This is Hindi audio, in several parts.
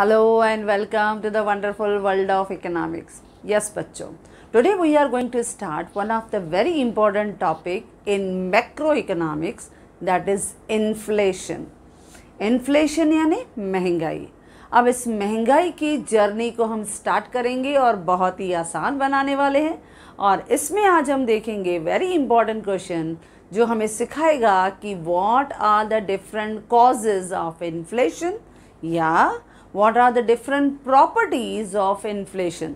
Hello and welcome to the wonderful world of economics yes बच्चों today we are going to start one of the very important topic in macro economics that is inflation inflation यानी महंगाई अब इस महंगाई की जर्नी को हम स्टार्ट करेंगे और बहुत ही आसान बनाने वाले हैं और इसमें आज हम देखेंगे वेरी इंपॉर्टेंट क्वेश्चन जो हमें सिखाएगा कि what are the different causes of inflation या what are the different properties of inflation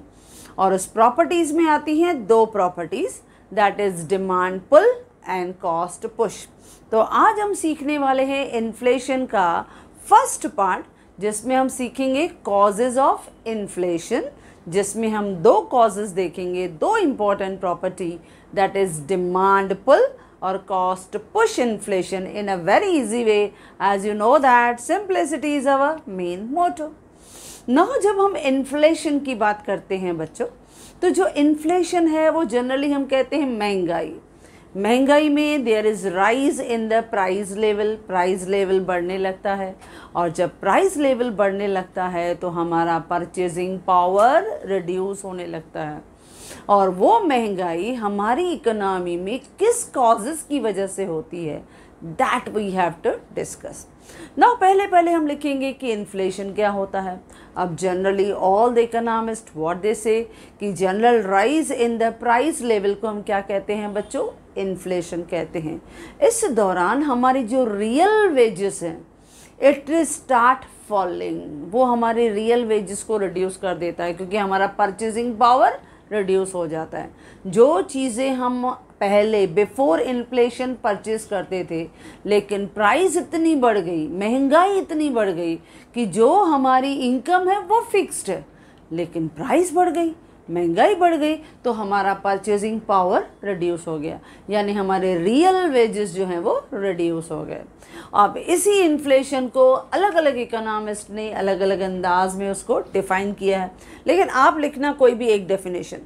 और उस प्रॉपर्टीज़ में आती हैं दो properties that is demand pull and cost push तो आज हम सीखने वाले हैं इन्फ्लेशन का फर्स्ट पार्ट जिसमें हम सीखेंगे कॉजेज़ ऑफ इन्फ्लेशन जिसमें हम दो कॉजेज़ देखेंगे दो important property that is demand pull or cost push inflation in a very easy way as you know that simplicity is our main motto. now jab hum inflation ki baat karte hain bachcho to jo inflation hai wo generally hum kehte hain mehngai महंगाई में there is rise in the price level price level बढ़ने लगता है और जब प्राइस लेवल बढ़ने लगता है तो हमारा परचेजिंग पावर रिड्यूस होने लगता है और वो महंगाई हमारी इकोनॉमी में किस कॉजेज़ की वजह से होती है that we have to discuss ना पहले पहले हम लिखेंगे कि इन्फ्लेशन क्या होता है अब generally all the economist what they say कि general rise in the price level को हम क्या कहते हैं बच्चों इन्फ्लेशन कहते हैं इस दौरान हमारी जो रियल वेजेस हैं इट स्टार्ट फॉलिंग वो हमारे रियल वेजेस को रिड्यूस कर देता है क्योंकि हमारा परचेजिंग पावर रिड्यूस हो जाता है जो चीज़ें हम पहले बिफोर इन्फ्लेशन परचेस करते थे लेकिन प्राइस इतनी बढ़ गई महंगाई इतनी बढ़ गई कि जो हमारी इनकम है वो फिक्स्ड है लेकिन प्राइस बढ़ गई महंगाई बढ़ गई तो हमारा परचेजिंग पावर रिड्यूस हो गया यानी हमारे रियल वेजेस जो हैं वो रिड्यूस हो गए अब इसी इन्फ्लेशन को अलग अलग इकोनॉमिस्ट ने अलग अलग अंदाज में उसको डिफ़ाइन किया है लेकिन आप लिखना कोई भी एक डेफिनेशन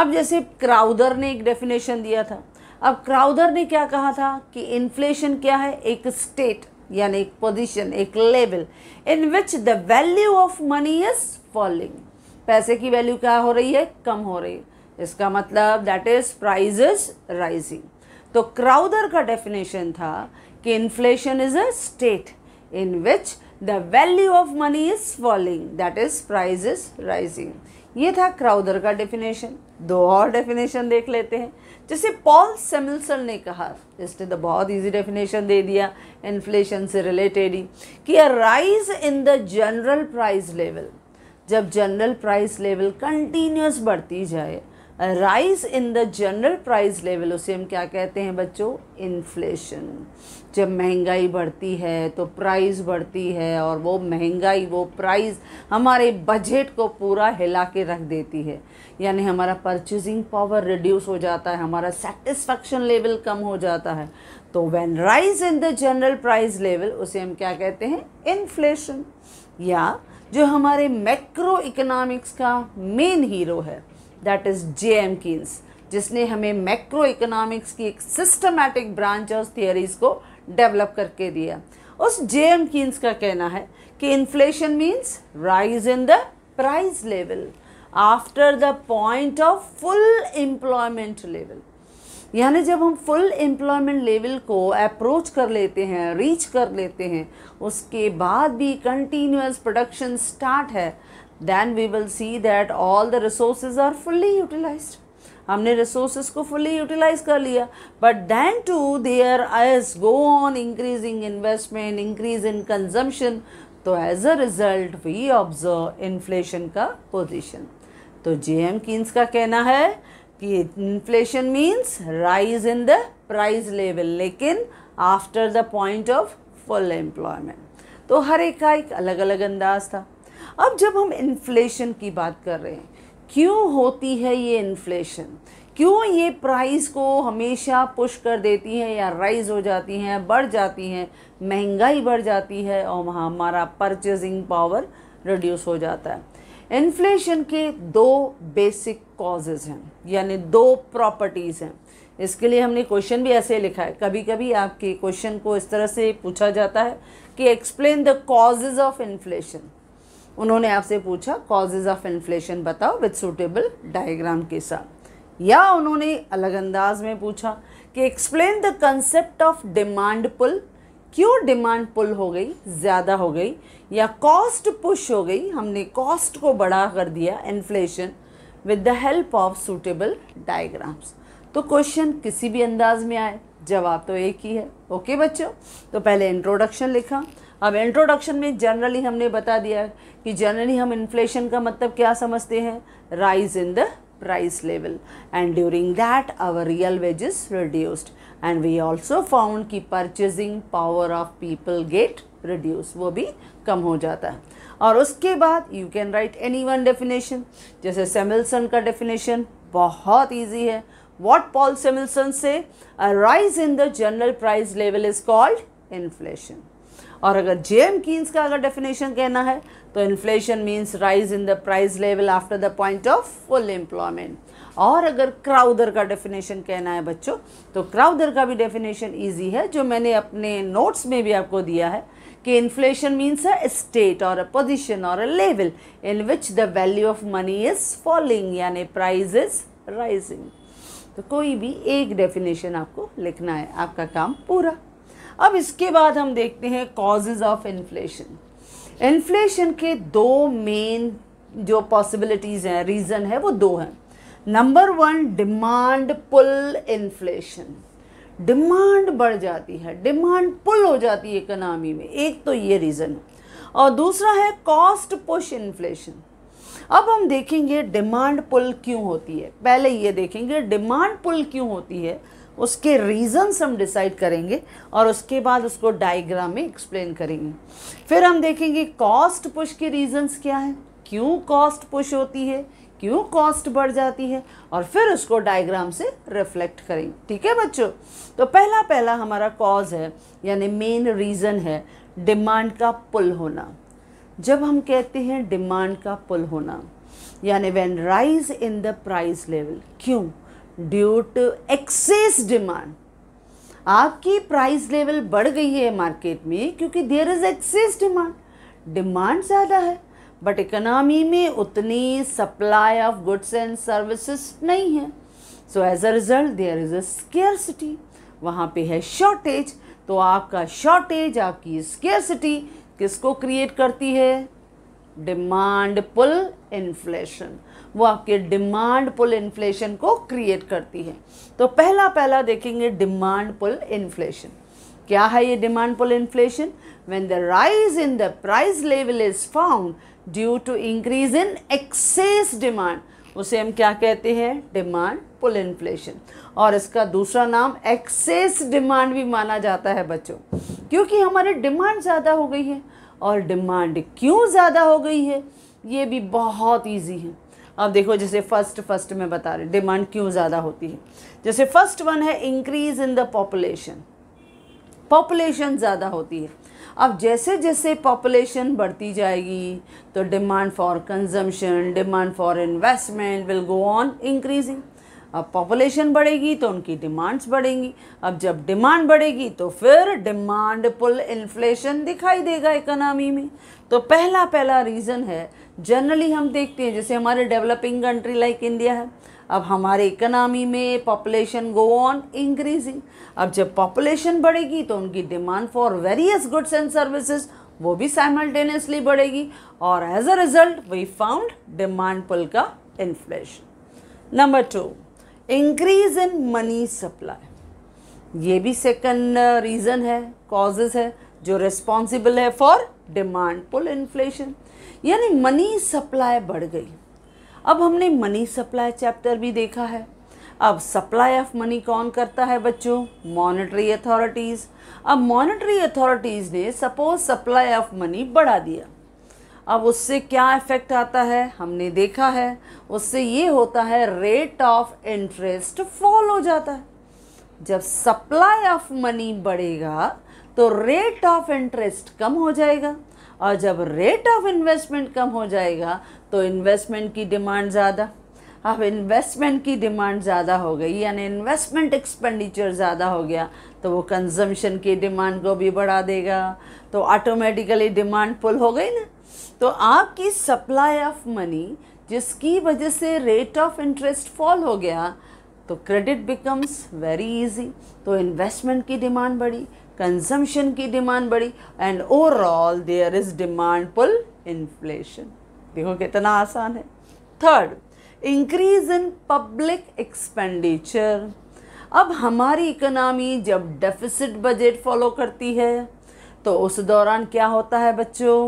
अब जैसे क्राउदर ने एक डेफिनेशन दिया था अब क्राउदर ने क्या कहा था कि इन्फ्लेशन क्या है एक स्टेट यानी एक पोजीशन एक level in which the value of money is falling पैसे की वैल्यू क्या हो रही है कम हो रही है इसका मतलब that is price is rising तो क्राउदर का डेफिनेशन था कि inflation is a state in which the value of money is falling that is price is rising ये था क्राउदर का डेफिनेशन दो और डेफिनेशन देख लेते हैं जैसे पॉल सेमिल्सन ने कहा इसने तो बहुत इजी डेफिनेशन दे दिया इन्फ्लेशन से रिलेटेड ही कि a rise in the general price level जब जनरल प्राइस लेवल कंटिन्यूस बढ़ती जाए rise in the general price level उसे हम क्या कहते हैं बच्चों इन्फ्लेशन जब महंगाई बढ़ती है तो प्राइस बढ़ती है और वो महंगाई वो प्राइस हमारे बजट को पूरा हिला के रख देती है यानी हमारा परचेजिंग पावर रिड्यूस हो जाता है हमारा सेटिस्फेक्शन लेवल कम हो जाता है तो when rise in the general price level उसे हम क्या कहते हैं इन्फ्लेशन या जो हमारे मैक्रो इकोनॉमिक्स का मेन हीरो है that is J M Keynes जिसने हमें मैक्रो इकोनॉमिक्स की एक सिस्टमैटिक ब्रांच और थियरीज़ को डेवलप करके दिया उस जे एम कीन्स का कहना है कि inflation means rise in the price level after the point of full employment level यानी जब हम फुल एम्प्लॉयमेंट लेवल को अप्रोच कर लेते हैं रीच कर लेते हैं उसके बाद भी कंटिन्यूस प्रोडक्शन स्टार्ट है then we will see that all the resources are fully utilise हमने रिसोर्सेज को फुल्ली यूटिलाइज कर लिया but then to there as go on increasing investment increase in consumption तो as a result we observe inflation का पोजिशन तो जे एम कीन्स का कहना है inflation means rise in the price level लेकिन after the point of full employment तो हर एक का एक अलग अलग अंदाज था अब जब हम इन्फ्लेशन की बात कर रहे हैं क्यों होती है ये इन्फ्लेशन क्यों ये प्राइस को हमेशा पुश कर देती है या राइज हो जाती हैं बढ़ जाती हैं महंगाई बढ़ जाती है और हमारा परचेजिंग पावर रिड्यूस हो जाता है इन्फ्लेशन के दो बेसिक कॉजेज हैं यानी दो प्रॉपर्टीज़ हैं इसके लिए हमने क्वेश्चन भी ऐसे लिखा है कभी कभी आपके क्वेश्चन को इस तरह से पूछा जाता है कि explain the causes of inflation उन्होंने आपसे पूछा कॉजेज ऑफ इन्फ्लेशन बताओ विथ सूटेबल डायग्राम के साथ या उन्होंने अलग अंदाज में पूछा कि explain the concept of demand pull क्यों डिमांड पुल हो गई ज़्यादा हो गई या कॉस्ट पुश हो गई हमने कॉस्ट को बढ़ा कर दिया inflation with the help of suitable diagrams तो क्वेश्चन किसी भी अंदाज में आए जवाब तो एक ही है ओके बच्चों तो पहले इंट्रोडक्शन लिखा अब इंट्रोडक्शन में जनरली हमने बता दिया कि जनरली हम इन्फ्लेशन का मतलब क्या समझते हैं rise in the price level and during that our real wage is reduced and we also found कि purchasing power of people get reduce वो भी कम हो जाता है और उसके बाद you can write any one definition जैसे सेमिल्सन का डेफिनेशन बहुत ईजी है वॉट पॉल सेमिल्सन से rise in the general price level is called inflation और अगर जे एम कीन्स का अगर डेफिनेशन कहना है तो inflation means rise in the price level after the point of full employment और अगर क्राउदर का डेफिनेशन कहना है बच्चों तो क्राउदर का भी डेफिनेशन ईजी है जो मैंने अपने नोट्स में भी आपको दिया है कि इन्फ्लेशन मीन्स अ स्टेट और अ पोजिशन और a level in which the value of money is falling यानी प्राइज इज राइजिंग तो कोई भी एक डेफिनेशन आपको लिखना है आपका काम पूरा अब इसके बाद हम देखते हैं कॉजेज ऑफ इन्फ्लेशन इन्फ्लेशन के दो मेन जो पॉसिबिलिटीज हैं रीज़न है वो दो हैं number one demand pull inflation demand बढ़ जाती है डिमांड पुल हो जाती है इकनॉमी में एक तो ये रीज़न और दूसरा है कॉस्ट पुश इन्फ्लेशन अब हम देखेंगे डिमांड पुल क्यों होती है पहले ये देखेंगे डिमांड पुल क्यों होती है उसके रीजंस हम डिसाइड करेंगे और उसके बाद उसको डायग्राम में एक्सप्लेन करेंगे फिर हम देखेंगे कॉस्ट पुश के रीजंस क्या है क्यों कॉस्ट पुश होती है क्यों कॉस्ट बढ़ जाती है और फिर उसको डायग्राम से रिफ्लेक्ट करें ठीक है बच्चों तो पहला पहला हमारा कॉज है यानी मेन रीज़न है डिमांड का पुल होना जब हम कहते हैं डिमांड का पुल होना यानी when rise in the price level क्यों ड्यू टू एक्सेस डिमांड आपकी प्राइस लेवल बढ़ गई है मार्केट में क्योंकि there is excess demand demand ज़्यादा है बट इकोनॉमी में उतनी supply of goods and services नहीं है so as a result there is a scarcity वहाँ पे है शॉर्टेज तो आपका शॉर्टेज आपकी स्केयरसिटी किसको क्रिएट करती है डिमांड पुल इन्फ्लेशन वो आपके डिमांड पुल इन्फ्लेशन को क्रिएट करती है तो पहला पहला देखेंगे डिमांड पुल इन्फ्लेशन क्या है ये demand pull inflation when the rise in the price level is found due to increase in excess demand उसे हम क्या कहते हैं डिमांड पुल इन्फ्लेशन और इसका दूसरा नाम एक्सेस डिमांड भी माना जाता है बच्चों क्योंकि हमारी डिमांड ज़्यादा हो गई है और डिमांड क्यों ज़्यादा हो गई है ये भी बहुत ईजी है अब देखो जैसे फर्स्ट फर्स्ट में बता रहे डिमांड क्यों ज़्यादा होती है जैसे फर्स्ट वन है increase in the population population ज़्यादा होती है अब जैसे जैसे पॉपुलेशन बढ़ती जाएगी तो demand for consumption demand for investment will go on increasing अब पॉपुलेशन बढ़ेगी तो उनकी डिमांड्स बढ़ेंगी अब जब डिमांड बढ़ेगी तो फिर डिमांड पुल इन्फ्लेशन दिखाई देगा इकोनॉमी में तो पहला पहला रीज़न है जनरली हम देखते हैं जैसे हमारे डेवलपिंग कंट्री लाइक इंडिया है अब हमारे इकोनॉमी में पॉपुलेशन गो ऑन इंक्रीजिंग अब जब पॉपुलेशन बढ़ेगी तो उनकी demand for various goods and services वो भी साइमल्टेनियसली बढ़ेगी और as a result we found demand pull का inflation number two increase in money supply ये भी सेकंड रीज़न है कॉजेज है जो रिस्पॉन्सिबल है फॉर डिमांड पुल इन्फ्लेशन यानी मनी सप्लाई बढ़ गई अब हमने मनी सप्लाई चैप्टर भी देखा है अब सप्लाई ऑफ मनी कौन करता है बच्चों मॉनेटरी अथॉरिटीज़ अब मॉनेटरी अथॉरिटीज़ ने सपोज सप्लाई ऑफ मनी बढ़ा दिया अब उससे क्या इफ़ेक्ट आता है हमने देखा है उससे ये होता है रेट ऑफ इंटरेस्ट फॉल हो जाता है जब सप्लाई ऑफ मनी बढ़ेगा तो रेट ऑफ इंटरेस्ट कम हो जाएगा और जब रेट ऑफ इन्वेस्टमेंट कम हो जाएगा तो इन्वेस्टमेंट की डिमांड ज़्यादा अब इन्वेस्टमेंट की डिमांड ज़्यादा हो गई यानी इन्वेस्टमेंट एक्सपेंडिचर ज़्यादा हो गया तो वो कंजम्पशन की डिमांड को भी बढ़ा देगा तो ऑटोमेटिकली डिमांड पुल हो गई ना तो आपकी सप्लाई ऑफ मनी जिसकी वजह से रेट ऑफ इंटरेस्ट फॉल हो गया तो क्रेडिट बिकम्स वेरी इजी तो इन्वेस्टमेंट की डिमांड बढ़ी कंजम्पशन की डिमांड बढ़ी and overall there is demand pull inflation देखो कितना आसान है third increase in public expenditure अब हमारी इकोनॉमी जब डेफिसिट बजट फॉलो करती है तो उस दौरान क्या होता है बच्चों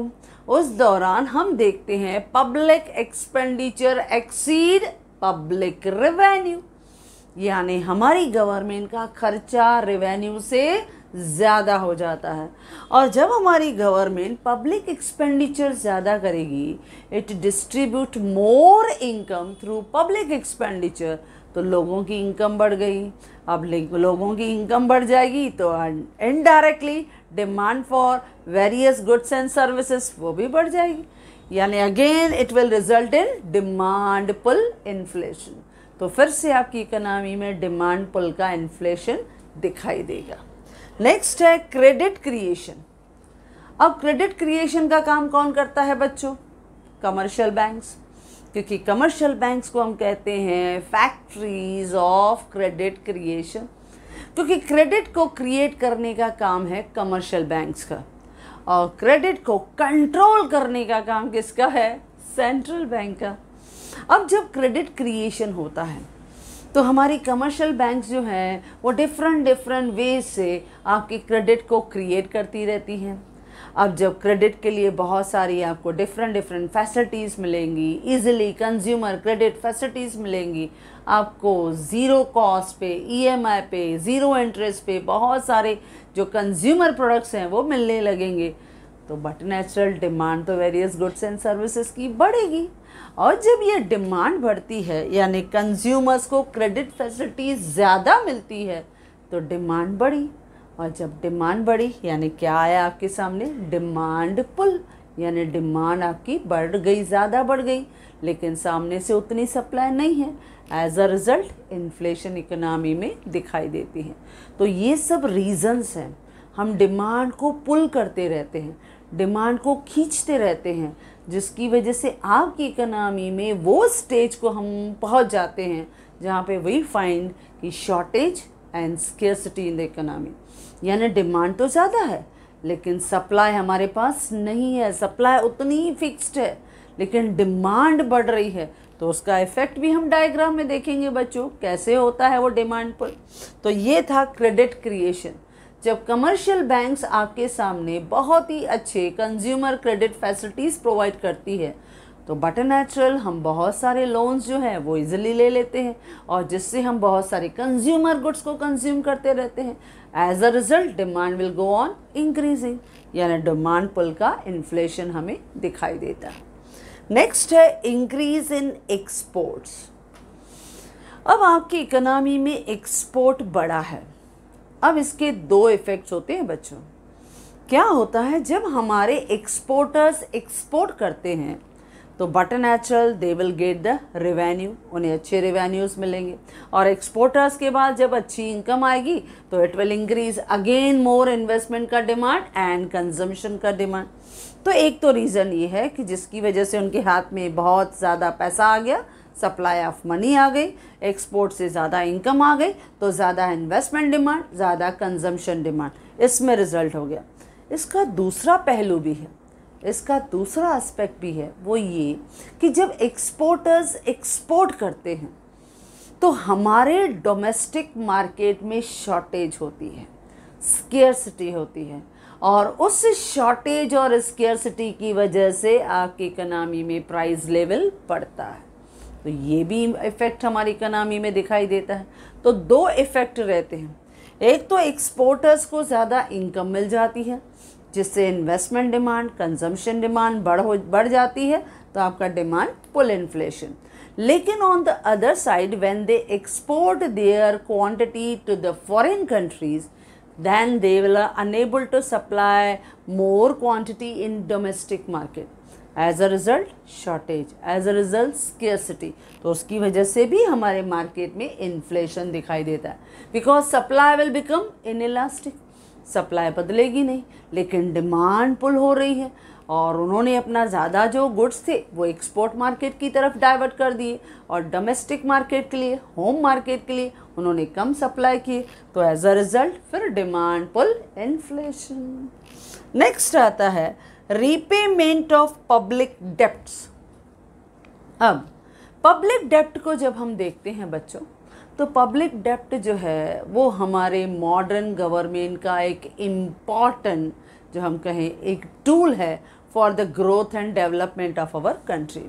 उस दौरान हम देखते हैं public expenditure exceed public revenue यानी हमारी गवर्नमेंट का खर्चा रेवेन्यू से ज़्यादा हो जाता है और जब हमारी गवर्नमेंट पब्लिक एक्सपेंडिचर ज़्यादा करेगी it distribute more income through public expenditure तो लोगों की इनकम बढ़ गई अब लोगों की इनकम बढ़ जाएगी तो indirectly demand for various goods and services वो भी बढ़ जाएगी यानी again it will result in demand pull inflation तो फिर से आपकी इकोनॉमी में डिमांड पुल का इन्फ्लेशन दिखाई देगा नेक्स्ट है क्रेडिट क्रिएशन अब क्रेडिट क्रिएशन का काम कौन करता है बच्चों कमर्शियल बैंक्स क्योंकि कमर्शियल बैंक्स को हम कहते हैं फैक्ट्रीज ऑफ क्रेडिट क्रिएशन क्योंकि क्रेडिट को क्रिएट करने का काम है कमर्शियल बैंक्स का और क्रेडिट को कंट्रोल करने का काम किसका है सेंट्रल बैंक का अब जब क्रेडिट क्रिएशन होता है तो हमारी कमर्शियल बैंक जो हैं वो डिफरेंट डिफरेंट वे से आपकी क्रेडिट को क्रिएट करती रहती हैं अब जब क्रेडिट के लिए बहुत सारी आपको डिफरेंट डिफरेंट फैसिलिटीज़ मिलेंगी इजीली कंज्यूमर क्रेडिट फैसिलिटीज़ मिलेंगी आपको ज़ीरो कॉस्ट पे ईएमआई e पे ज़ीरो इंटरेस्ट पे बहुत सारे जो कंज्यूमर प्रोडक्ट्स हैं वो मिलने लगेंगे तो बट नेचुरल डिमांड तो वेरियस गुड्स एंड सर्विसेज की बढ़ेगी और जब ये डिमांड बढ़ती है यानी कंज्यूमर्स को क्रेडिट फैसिलिटी ज़्यादा मिलती है तो डिमांड बढ़ी और जब डिमांड बढ़ी यानी क्या आया आपके सामने डिमांड पुल यानी डिमांड आपकी बढ़ गई ज़्यादा बढ़ गई लेकिन सामने से उतनी सप्लाई नहीं है as a result inflation economy में दिखाई देती है तो ये सब रीज़न्स हैं हम डिमांड को पुल करते रहते हैं डिमांड को खींचते रहते हैं जिसकी वजह से आपकी इकनॉमी में वो स्टेज को हम पहुंच जाते हैं जहाँ पे वही फाइंड कि shortage and scarcity in the economy यानी डिमांड तो ज़्यादा है लेकिन सप्लाई हमारे पास नहीं है सप्लाई उतनी ही फिक्स्ड है लेकिन डिमांड बढ़ रही है तो उसका इफेक्ट भी हम डायग्राम में देखेंगे बच्चों कैसे होता है वो डिमांड पर तो ये था क्रेडिट क्रिएशन जब कमर्शियल बैंक्स आपके सामने बहुत ही अच्छे कंज्यूमर क्रेडिट फैसिलिटीज़ प्रोवाइड करती है तो बटर नेचुरल हम बहुत सारे लोन्स जो हैं वो इजीली ले लेते हैं और जिससे हम बहुत सारे कंज्यूमर गुड्स को कंज्यूम करते रहते हैं as a result demand will go on increasing यानी डिमांड पुल का इन्फ्लेशन हमें दिखाई देता है नेक्स्ट है इंक्रीज इन एक्सपोर्ट्स अब आपकी इकोनॉमी में एक्सपोर्ट बढ़ा है अब इसके दो इफ़ेक्ट्स होते हैं बच्चों क्या होता है जब हमारे एक्सपोर्टर्स एक्सपोर्ट करते हैं तो but natural they will get the revenue उन्हें अच्छे रेवेन्यूज मिलेंगे और एक्सपोर्टर्स के बाद जब अच्छी इनकम आएगी तो it will increase again more investment का डिमांड एंड कंजम्पशन का डिमांड तो एक तो रीज़न ये है कि जिसकी वजह से उनके हाथ में बहुत ज़्यादा पैसा आ गया सप्लाई ऑफ मनी आ गई एक्सपोर्ट से ज़्यादा इनकम आ गई तो ज़्यादा इन्वेस्टमेंट डिमांड ज़्यादा कंजम्पशन डिमांड इसमें रिजल्ट हो गया इसका दूसरा पहलू भी है इसका दूसरा एस्पेक्ट भी है वो ये कि जब एक्सपोर्टर्स एक्सपोर्ट करते हैं तो हमारे डोमेस्टिक मार्केट में शॉर्टेज होती है स्केयरसिटी होती है और उस शॉर्टेज और स्केयरसिटी की वजह से आपकी इकनॉमी में प्राइस लेवल पड़ता है तो ये भी इफ़ेक्ट हमारी इकनॉमी में दिखाई देता है तो दो इफ़ेक्ट रहते हैं एक तो एक्सपोर्टर्स को ज़्यादा इनकम मिल जाती है जिससे इन्वेस्टमेंट डिमांड कंजम्पशन डिमांड बढ़ हो बढ़ जाती है तो आपका डिमांड पुल इन्फ्लेशन लेकिन on the other side when they export their quantity to the foreign countries then they will unable to supply more quantity in domestic market as a result shortage as a result scarcity तो उसकी वजह से भी हमारे मार्केट में इन्फ्लेशन दिखाई देता है because supply will become inelastic supply बदलेगी नहीं लेकिन डिमांड पुल हो रही है और उन्होंने अपना ज़्यादा जो गुड्स थे वो एक्सपोर्ट मार्केट की तरफ डाइवर्ट कर दिए और डोमेस्टिक मार्केट के लिए होम मार्केट के लिए उन्होंने कम सप्लाई किए तो एज अ रिज़ल्ट फिर डिमांड पुल इन्फ्लेशन नेक्स्ट आता है रीपेमेंट ऑफ पब्लिक डेप्ट्स अब पब्लिक डेप्ट को जब हम देखते हैं बच्चों तो पब्लिक डेप्ट जो है वो हमारे मॉडर्न गवर्नमेंट का एक इम्पॉर्टेंट जो हम कहें एक टूल है for the growth and development of our country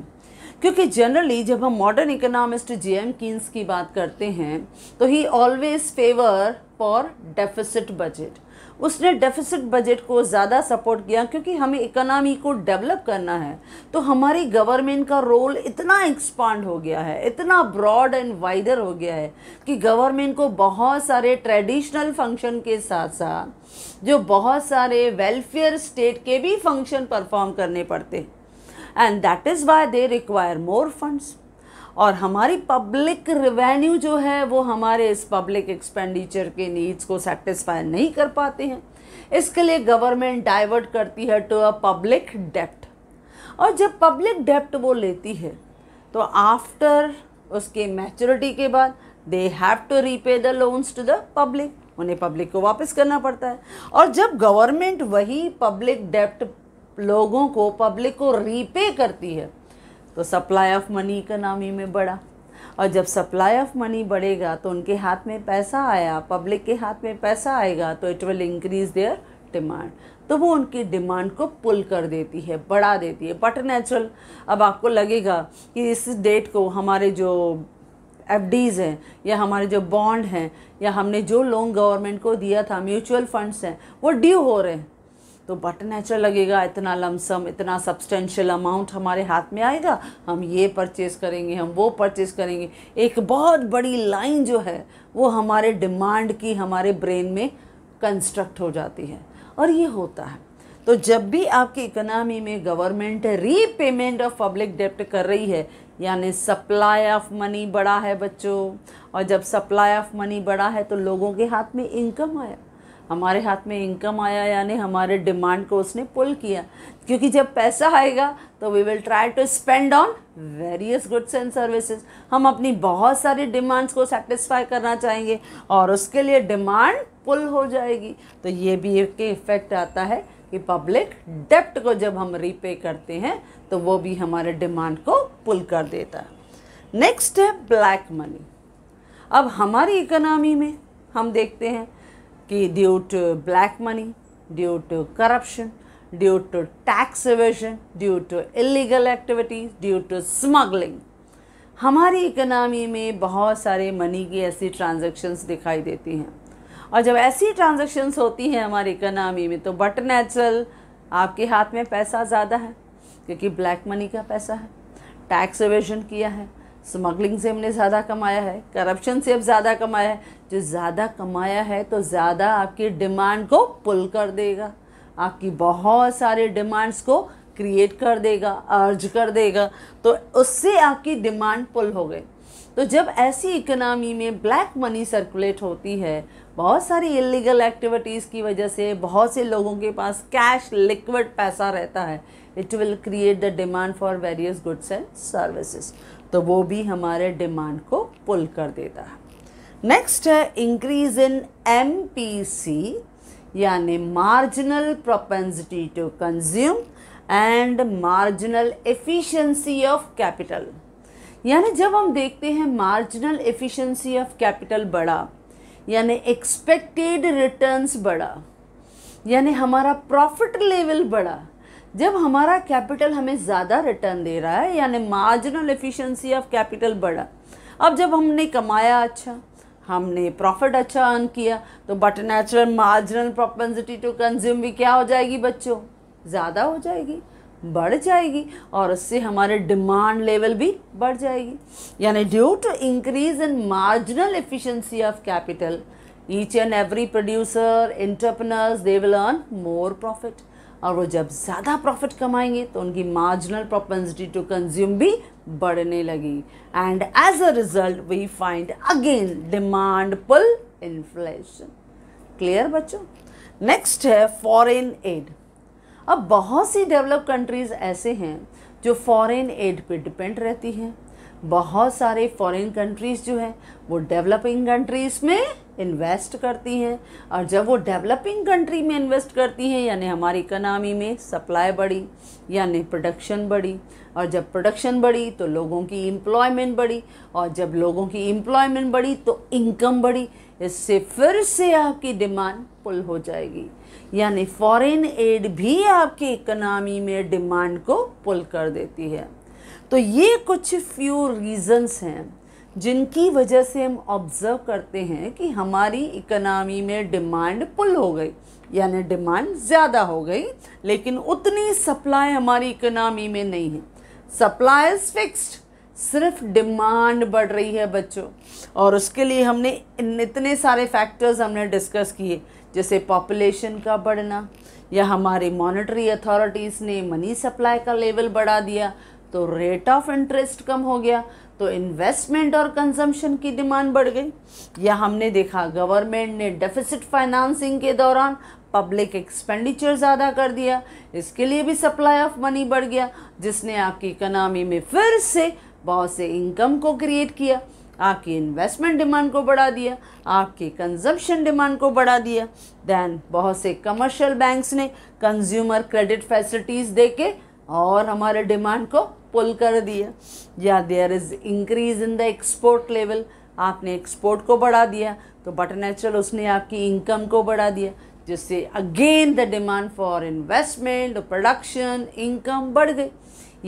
क्योंकि जनरली जब हम modern economist J M Keynes की बात करते हैं तो he always favour for deficit budget उसने डेफिसिट बजट को ज़्यादा सपोर्ट किया क्योंकि हमें इकोनॉमी को डेवलप करना है तो हमारी गवर्नमेंट का रोल इतना एक्सपांड हो गया है इतना ब्रॉड एंड वाइडर हो गया है कि गवर्नमेंट को बहुत सारे ट्रेडिशनल फंक्शन के साथ साथ जो बहुत सारे वेलफेयर स्टेट के भी फंक्शन परफॉर्म करने पड़ते हैं and that is why they require more funds और हमारी पब्लिक रिवेन्यू जो है वो हमारे इस पब्लिक एक्सपेंडिचर के नीड्स को सेटिस्फाई नहीं कर पाते हैं इसके लिए गवर्नमेंट डाइवर्ट करती है टू अ पब्लिक डेप्ट और जब पब्लिक डेप्ट वो लेती है तो आफ्टर उसके मैच्योरिटी के बाद they have to repay the loans to the public उन्हें पब्लिक को वापस करना पड़ता है और जब गवर्नमेंट वही पब्लिक डेप्ट लोगों को पब्लिक को रीपे करती है तो सप्लाई ऑफ मनी इकोनॉमी में बढ़ा और जब सप्लाई ऑफ मनी बढ़ेगा तो उनके हाथ में पैसा आया पब्लिक के हाथ में पैसा आएगा तो it will increase their demand तो वो उनकी डिमांड को पुल कर देती है बढ़ा देती है बट नेचुरल अब आपको लगेगा कि इस डेट को हमारे जो एफ डीज़ हैं या हमारे जो बॉन्ड हैं या हमने जो लोन गवर्नमेंट को दिया था म्यूचुअल फंड्स हैं वो ड्यू हो रहे हैं तो बट नेचर लगेगा इतना लमसम इतना सब्सटेंशियल अमाउंट हमारे हाथ में आएगा हम ये परचेस करेंगे हम वो परचेस करेंगे एक बहुत बड़ी लाइन जो है वो हमारे डिमांड की हमारे ब्रेन में कंस्ट्रक्ट हो जाती है और ये होता है तो जब भी आपकी इकोनॉमी में गवर्नमेंट रीपेमेंट ऑफ पब्लिक डेप्ट कर रही है यानी सप्लाई ऑफ मनी बड़ा है बच्चों और जब सप्लाई ऑफ मनी बड़ा है तो लोगों के हाथ में इनकम आया हमारे हाथ में इनकम आया यानी हमारे डिमांड को उसने पुल किया क्योंकि जब पैसा आएगा तो we will try to spend on various goods and services हम अपनी बहुत सारी डिमांड्स को सेटिस्फाई करना चाहेंगे और उसके लिए डिमांड पुल हो जाएगी तो ये भी एक इफेक्ट आता है कि पब्लिक डेप्ट को जब हम रीपे करते हैं तो वो भी हमारे डिमांड को पुल कर देता है नेक्स्ट है ब्लैक मनी अब हमारी इकोनॉमी में हम देखते हैं कि due to black money due to corruption due to tax evasion due to illegal activities due to smuggling हमारी इकनॉमी में बहुत सारे मनी की ऐसी ट्रांजेक्शन्स दिखाई देती हैं और जब ऐसी ट्रांजेक्शन्स होती हैं हमारी इकनॉमी में तो बट नेचुरल आपके हाथ में पैसा ज़्यादा है क्योंकि ब्लैक मनी का पैसा है टैक्स एवेजन किया है स्मगलिंग से हमने ज़्यादा कमाया है करप्शन से अब ज़्यादा कमाया है जो ज़्यादा कमाया है तो ज़्यादा आपकी डिमांड को पुल कर देगा आपकी बहुत सारे डिमांड्स को क्रिएट कर देगा अर्ज कर देगा तो उससे आपकी डिमांड पुल हो गई तो जब ऐसी इकोनॉमी में ब्लैक मनी सर्कुलेट होती है बहुत सारी इलीगल एक्टिविटीज़ की वजह से बहुत से लोगों के पास कैश लिक्विड पैसा रहता है it will create the demand for various goods and services तो वो भी हमारे डिमांड को पुल कर देता है नेक्स्ट है इंक्रीज इन एम यानी marginal propensity to consume and marginal efficiency of capital यानी जब हम देखते हैं मार्जिनल एफिशिएंसी ऑफ कैपिटल बढ़ा यानी एक्सपेक्टेड रिटर्न्स बढ़ा यानी हमारा प्रॉफिट लेवल बढ़ा जब हमारा कैपिटल हमें ज़्यादा रिटर्न दे रहा है यानी मार्जिनल एफिशिएंसी ऑफ कैपिटल बढ़ा अब जब हमने कमाया अच्छा हमने प्रॉफिट अच्छा अर्न किया तो but natural marginal propensity to consume भी क्या हो जाएगी बच्चों ज़्यादा हो जाएगी बढ़ जाएगी और उससे हमारे डिमांड लेवल भी बढ़ जाएगी यानी due to increase in marginal efficiency of capital each and every producer entrepreneurs they will earn more profit और वो जब ज़्यादा प्रॉफिट कमाएंगे तो उनकी मार्जिनल प्रोपेंसिटी टू कंज्यूम भी बढ़ने लगी and as a result we find again demand pull inflation clear बच्चों नेक्स्ट है फॉरेन एड अब बहुत सी डेवलप कंट्रीज़ ऐसे हैं जो फॉरेन एड पे डिपेंड रहती हैं बहुत सारे फॉरेन कंट्रीज़ जो हैं वो डेवलपिंग कंट्रीज़ में इन्वेस्ट करती हैं और जब वो डेवलपिंग कंट्री में इन्वेस्ट करती हैं यानी हमारी इकनॉमी में सप्लाई बढ़ी यानी प्रोडक्शन बढ़ी और जब प्रोडक्शन बढ़ी तो लोगों की एम्प्लॉयमेंट बढ़ी और जब लोगों की एम्प्लॉयमेंट बढ़ी तो इनकम बढ़ी इससे फिर से आपकी डिमांड पुल हो जाएगी यानी फॉरेन एड भी आपकी इकनॉमी में डिमांड को पुल कर देती है तो ये कुछ फ्यू रीजंस हैं जिनकी वजह से हम ऑब्ज़र्व करते हैं कि हमारी इकनॉमी में डिमांड पुल हो गई यानी डिमांड ज़्यादा हो गई लेकिन उतनी सप्लाई हमारी इकनॉमी में नहीं है सप्लाई इज़ फिक्स्ड सिर्फ डिमांड बढ़ रही है बच्चों और उसके लिए हमने इतने सारे फैक्टर्स हमने डिस्कस किए जैसे पॉपुलेशन का बढ़ना या हमारी मॉनेटरी अथॉरिटीज़ ने मनी सप्लाई का लेवल बढ़ा दिया तो रेट ऑफ इंटरेस्ट कम हो गया तो इन्वेस्टमेंट और कंजम्पशन की डिमांड बढ़ गई यह हमने देखा गवर्नमेंट ने डेफिसिट फाइनेंसिंग के दौरान पब्लिक एक्सपेंडिचर ज़्यादा कर दिया इसके लिए भी सप्लाई ऑफ मनी बढ़ गया जिसने आपकी इकनॉमी में फिर से बहुत से इनकम को क्रिएट किया आपकी इन्वेस्टमेंट डिमांड को बढ़ा दिया आपकी कंजम्पशन डिमांड को बढ़ा दिया दैन बहुत से कमर्शियल बैंक्स ने कंज्यूमर क्रेडिट फैसिलिटीज़ दे के और हमारे डिमांड को पुल कर दिया या there is increase in the export level आपने एक्सपोर्ट को बढ़ा दिया तो बट नेचुरल उसने आपकी इनकम को बढ़ा दिया जिससे again the demand for investment production income बढ़ गई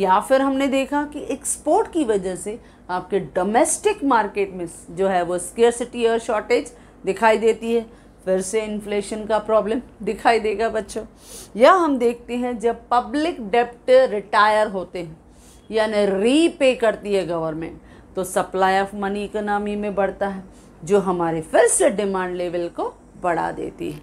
या फिर हमने देखा कि एक्सपोर्ट की वजह से आपके डोमेस्टिक मार्केट में जो है वो स्केयरसिटी और शॉर्टेज दिखाई देती है फिर से इन्फ्लेशन का प्रॉब्लम दिखाई देगा बच्चों या हम देखते हैं जब पब्लिक डेप्ट रिटायर होते हैं यानी रीपे करती है गवर्नमेंट तो सप्लाई ऑफ मनी इकोनॉमी में बढ़ता है जो हमारे फिर से डिमांड लेवल को बढ़ा देती है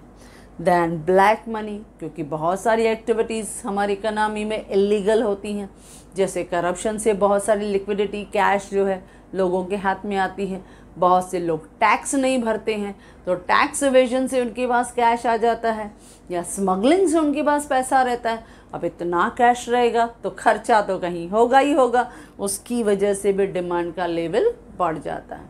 दैन ब्लैक मनी क्योंकि बहुत सारी एक्टिविटीज़ हमारी इकोनॉमी में इलीगल होती हैं जैसे करप्शन से बहुत सारी लिक्विडिटी कैश जो है लोगों के हाथ में आती है बहुत से लोग टैक्स नहीं भरते हैं तो टैक्स एवेजन से उनके पास कैश आ जाता है या स्मगलिंग से उनके पास पैसा रहता है अब इतना कैश रहेगा तो खर्चा तो कहीं होगा ही होगा उसकी वजह से भी डिमांड का लेवल बढ़ जाता है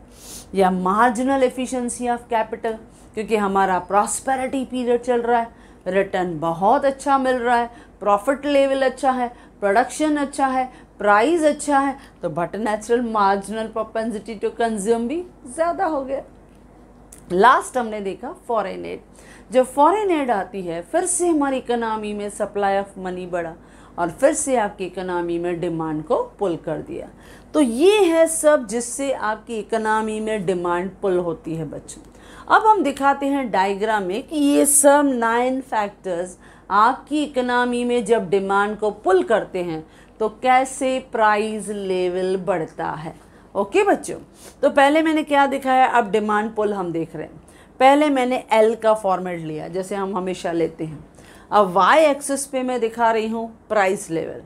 या मार्जिनल एफिशिएंसी ऑफ कैपिटल क्योंकि हमारा प्रॉस्पेरिटी पीरियड चल रहा है रिटर्न बहुत अच्छा मिल रहा है प्रॉफिट लेवल अच्छा है प्रोडक्शन अच्छा है प्राइस अच्छा है तो but natural marginal propensity to consume भी ज़्यादा हो गया लास्ट हमने देखा फॉरेन एड जब फॉरेन एड आती है फिर से हमारी इकनॉमी में सप्लाई ऑफ मनी बढ़ा और फिर से आपकी इकनॉमी में डिमांड को पुल कर दिया तो ये है सब जिससे आपकी इकनॉमी में डिमांड पुल होती है बच्चों अब हम दिखाते हैं डायग्राम में कि ये सब नाइन फैक्टर्स आपकी इकनॉमी में जब डिमांड को पुल करते हैं तो कैसे प्राइस लेवल बढ़ता है ओके बच्चों तो पहले मैंने क्या दिखाया अब डिमांड पुल हम देख रहे हैं पहले मैंने एल का फॉर्मेट लिया जैसे हम हमेशा लेते हैं अब वाई एक्सिस पे मैं दिखा रही हूँ प्राइस लेवल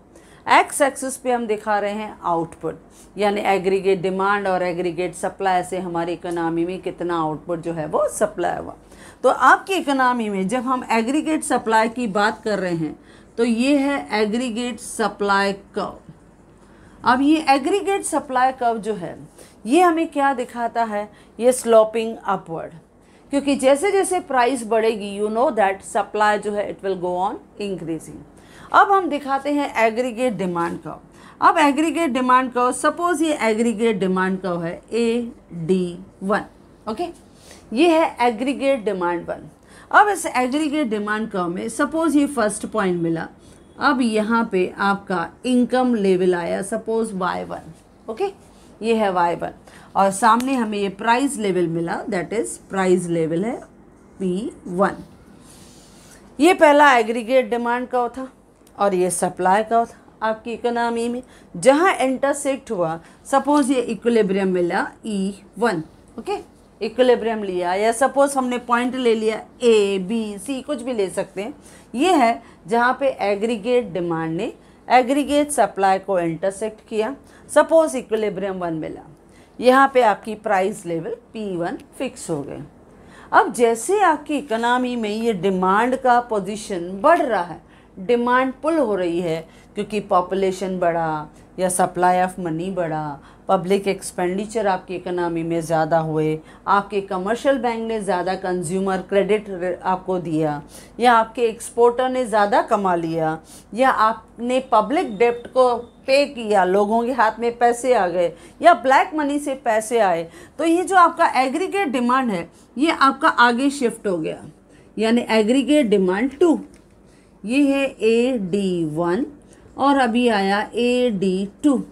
एक्स एक्सिस पे हम दिखा रहे हैं आउटपुट यानी एग्रीगेट डिमांड और एग्रीगेट सप्लाई से हमारी इकोनॉमी में कितना आउटपुट जो है वो सप्लाई हुआ तो आपकी इकोनॉमी में जब हम एग्रीगेट सप्लाई की बात कर रहे हैं तो ये है एग्रीगेट सप्लाई कव अब ये एग्रीगेट सप्लाई कव जो है ये हमें क्या दिखाता है ये स्लोपिंग अपवर्ड क्योंकि जैसे जैसे प्राइस बढ़ेगी यू नो दैट सप्लाई जो है it will go on increasing अब हम दिखाते हैं एग्रीगेट डिमांड कर्व अब एग्रीगेट डिमांड कर्व सपोज ये एग्रीगेट डिमांड कर्व है ए डी वन ओके ये है एग्रीगेट डिमांड वन अब इस एग्रीगेट डिमांड कर्व में सपोज ये फर्स्ट पॉइंट मिला अब यहाँ पे आपका इनकम लेवल आया सपोज वाई वन ओके ये है वाई वन और सामने हमें ये प्राइस लेवल मिला दैट इज़ प्राइस लेवल है पी वन ये पहला एग्रीगेट डिमांड का था और ये सप्लाई का था आपकी इकोनॉमी में जहाँ इंटरसेक्ट हुआ सपोज ये इक्वलेब्रियम मिला ई वन ओके इक्वलेब्रियम लिया या सपोज हमने पॉइंट ले लिया ए बी सी कुछ भी ले सकते हैं ये है जहाँ पे एग्रीगेट डिमांड ने एग्रीगेट सप्लाई को इंटरसेक्ट किया सपोज इक्विलिब्रियम वन मिला यहाँ पे आपकी price level P one fix हो गए अब जैसे आपकी इकोनॉमी में ये डिमांड का पोजीशन बढ़ रहा है डिमांड पुल हो रही है क्योंकि पॉपुलेशन बढ़ा या सप्लाई ऑफ मनी बढ़ा पब्लिक एक्सपेंडिचर आपकी इकनॉमी में ज़्यादा हुए आपके कमर्शियल बैंक ने ज़्यादा कंज्यूमर क्रेडिट आपको दिया या आपके एक्सपोर्टर ने ज़्यादा कमा लिया या आपने पब्लिक डेप्ट को पे किया लोगों के हाथ में पैसे आ गए या ब्लैक मनी से पैसे आए तो ये जो आपका एग्रीगेट डिमांड है ये आपका आगे शिफ्ट हो गया यानी एग्रीगेट डिमांड टू ये है ए डी वन और अभी आया ए डी टू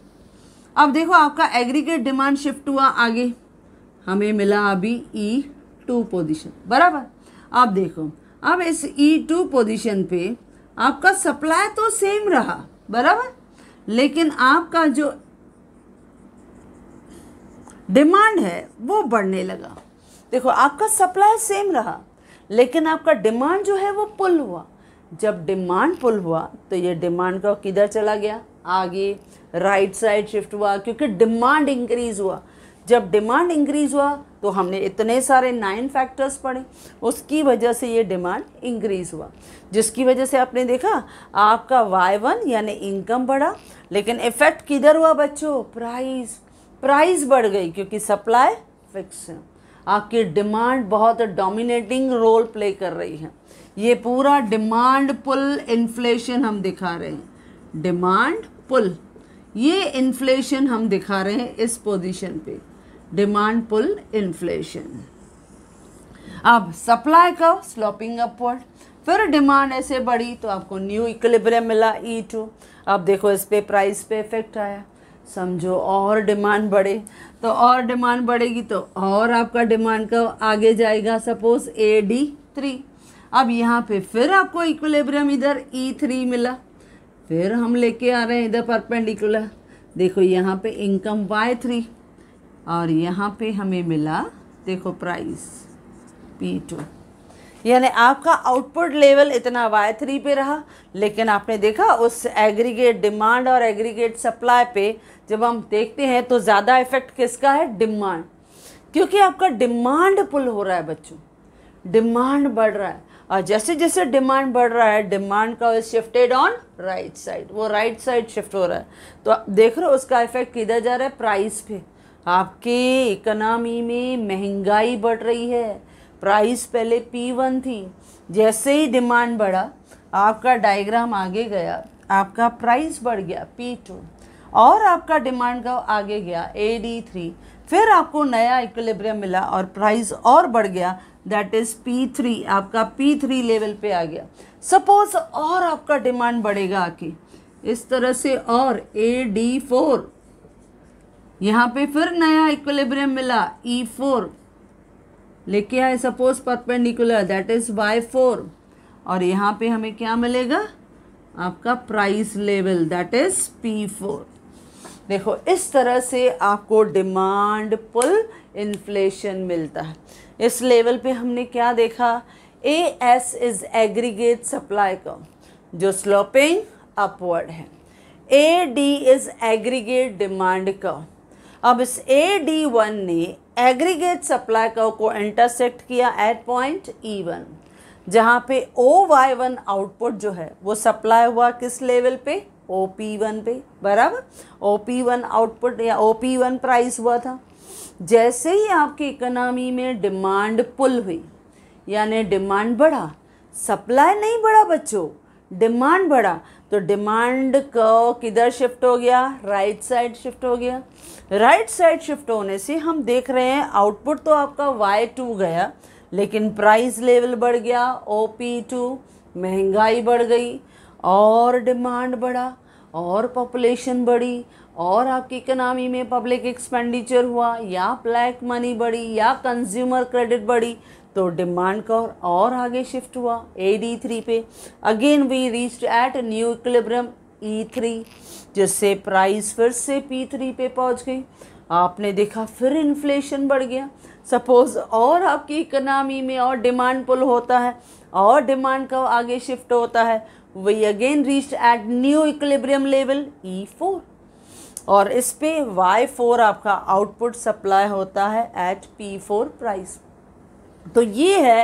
अब देखो आपका एग्रीगेट डिमांड शिफ्ट हुआ आगे हमें मिला अभी ई टू पोजिशन बराबर अब देखो अब इस ई टू पोजिशन पे आपका सप्लाई तो सेम रहा बराबर लेकिन आपका जो डिमांड है वो बढ़ने लगा देखो आपका सप्लाई सेम रहा लेकिन आपका डिमांड जो है वो पुल हुआ जब डिमांड पुल हुआ तो ये डिमांड का किधर चला गया आगे राइट साइड शिफ्ट हुआ क्योंकि डिमांड इंक्रीज़ हुआ जब डिमांड इंक्रीज़ हुआ तो हमने इतने सारे नाइन फैक्टर्स पढ़े उसकी वजह से ये डिमांड इंक्रीज़ हुआ जिसकी वजह से आपने देखा आपका वाई वन यानी इनकम बढ़ा लेकिन इफ़ेक्ट किधर हुआ बच्चों प्राइस प्राइस बढ़ गई क्योंकि सप्लाई फिक्स है आपकी डिमांड बहुत डोमिनेटिंग रोल प्ले कर रही है ये पूरा डिमांड पुल इन्फ्लेशन हम दिखा रहे हैं डिमांड पुल ये इन्फ्लेशन हम दिखा रहे हैं इस पोजीशन पे डिमांड पुल इन्फ्लेशन अब सप्लाई का स्लोपिंग अपवर्ड फिर डिमांड ऐसे बढ़ी तो आपको न्यू इक्लिब्रियम मिला ई e टू अब देखो इस पे प्राइस पे इफेक्ट आया समझो और डिमांड बढ़े तो और डिमांड बढ़ेगी तो और आपका डिमांड का आगे जाएगा सपोज ए डी थ्री अब यहाँ पे फिर आपको इक्विलिब्रियम इधर ई e थ्री मिला फिर हम लेके आ रहे हैं इधर परपेंडिकुलर देखो यहाँ पे इनकम वाई थ्री और यहाँ पे हमें मिला देखो प्राइस पी टू यानी आपका आउटपुट लेवल इतना वाई थ्री पे रहा लेकिन आपने देखा उस एग्रीगेट डिमांड और एग्रीगेट सप्लाई पे जब हम देखते हैं तो ज़्यादा इफेक्ट किसका है डिमांड क्योंकि आपका डिमांड पुल हो रहा है बच्चों डिमांड बढ़ रहा है और जैसे जैसे डिमांड बढ़ रहा है डिमांड का is shifted on right side वो राइट right साइड शिफ्ट हो रहा है तो आप देख रहे हो उसका इफेक्ट किधर जा रहा है प्राइस पे आपके इकनॉमी में महंगाई बढ़ रही है प्राइस पहले पी वन थी जैसे ही डिमांड बढ़ा आपका डायग्राम आगे गया आपका प्राइस बढ़ गया पी टू और आपका डिमांड का आगे गया ए डी थ्री फिर आपको नया इक्लेब्रियम मिला और प्राइस और बढ़ गया दैट इज़ पी थ्री आपका पी थ्री लेवल पे आ गया सपोज और आपका डिमांड बढ़ेगा आके इस तरह से और ए डी फोर यहाँ पे फिर नया इक्वलिब्रियम मिला ई e फोर लेके आए suppose perpendicular that is Y four और यहाँ पे हमें क्या मिलेगा आपका price level that is P four देखो इस तरह से आपको डिमांड पुल इन्फ्लेशन मिलता है इस लेवल पे हमने क्या देखा A S is aggregate supply curve जो स्लोपिंग अपवर्ड है A D is aggregate demand curve अब इस ए डी वन ने एग्रीगेट सप्लाई कव को इंटरसेक्ट किया एट पॉइंट ई वन जहाँ पे ओ वाई वन आउटपुट जो है वो सप्लाई हुआ किस लेवल पे ओ पी वन पे बराबर ओ पी वन आउटपुट या ओ पी वन प्राइस हुआ था जैसे ही आपकी इकोनॉमी में डिमांड पुल हुई यानी डिमांड बढ़ा सप्लाई नहीं बढ़ा बच्चों डिमांड बढ़ा तो डिमांड को किधर शिफ्ट हो गया राइट right साइड शिफ्ट हो गया राइट right साइड शिफ्ट होने से हम देख रहे हैं आउटपुट तो आपका वाई टू गया लेकिन प्राइस लेवल बढ़ गया ओ पी टू महंगाई बढ़ गई और डिमांड बढ़ा और पॉपुलेशन बढ़ी और आपकी इकनॉमी में पब्लिक एक्सपेंडिचर हुआ या ब्लैक मनी बढ़ी या कंज्यूमर क्रेडिट बढ़ी तो डिमांड का और आगे शिफ्ट हुआ ए डी थ्री पे again we reached at new equilibrium E three जिससे प्राइस फिर से पी थ्री पे पहुंच गई आपने देखा फिर इन्फ्लेशन बढ़ गया सपोज़ और आपकी इकनॉमी में और डिमांड पुल होता है और डिमांड का आगे शिफ्ट होता है we again reached at new equilibrium level E4 और इस पे Y4 आपका आउटपुट सप्लाई होता है एट P4 प्राइस तो ये है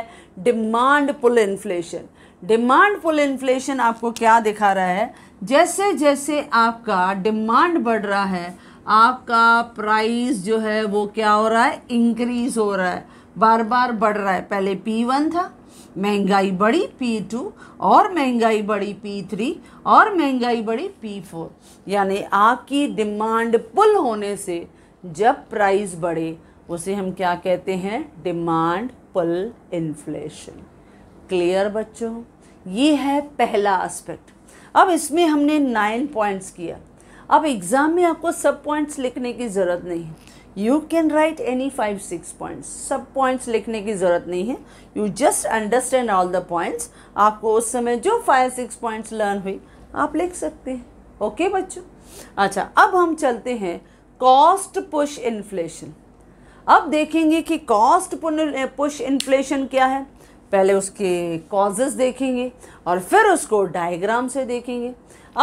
demand pull inflation demand pull inflation आपको क्या दिखा रहा है जैसे जैसे आपका डिमांड बढ़ रहा है आपका प्राइस जो है वो क्या हो रहा है इंक्रीज़ हो रहा है बार बार बढ़ रहा है पहले P1 था महंगाई बढ़ी पी टू और महंगाई बढ़ी पी थ्री और महंगाई बढ़ी पी फोर यानी आपकी डिमांड पुल होने से जब प्राइस बढ़े उसे हम क्या कहते हैं डिमांड पुल इन्फ्लेशन क्लियर बच्चों ये है पहला एस्पेक्ट अब इसमें हमने नाइन पॉइंट्स किया अब एग्ज़ाम में आपको सब पॉइंट्स लिखने की ज़रूरत नहीं है you can write any five six points सब पॉइंट्स लिखने की ज़रूरत नहीं है you just understand all the points आपको उस समय जो फाइव सिक्स पॉइंट्स लर्न हुई आप लिख सकते हैं ओके okay, बच्चों अच्छा अब हम चलते हैं कॉस्ट पुश इन्फ्लेशन अब देखेंगे कि कॉस्ट पुश इन्फ्लेशन क्या है पहले उसके कॉजेस देखेंगे और फिर उसको डायग्राम से देखेंगे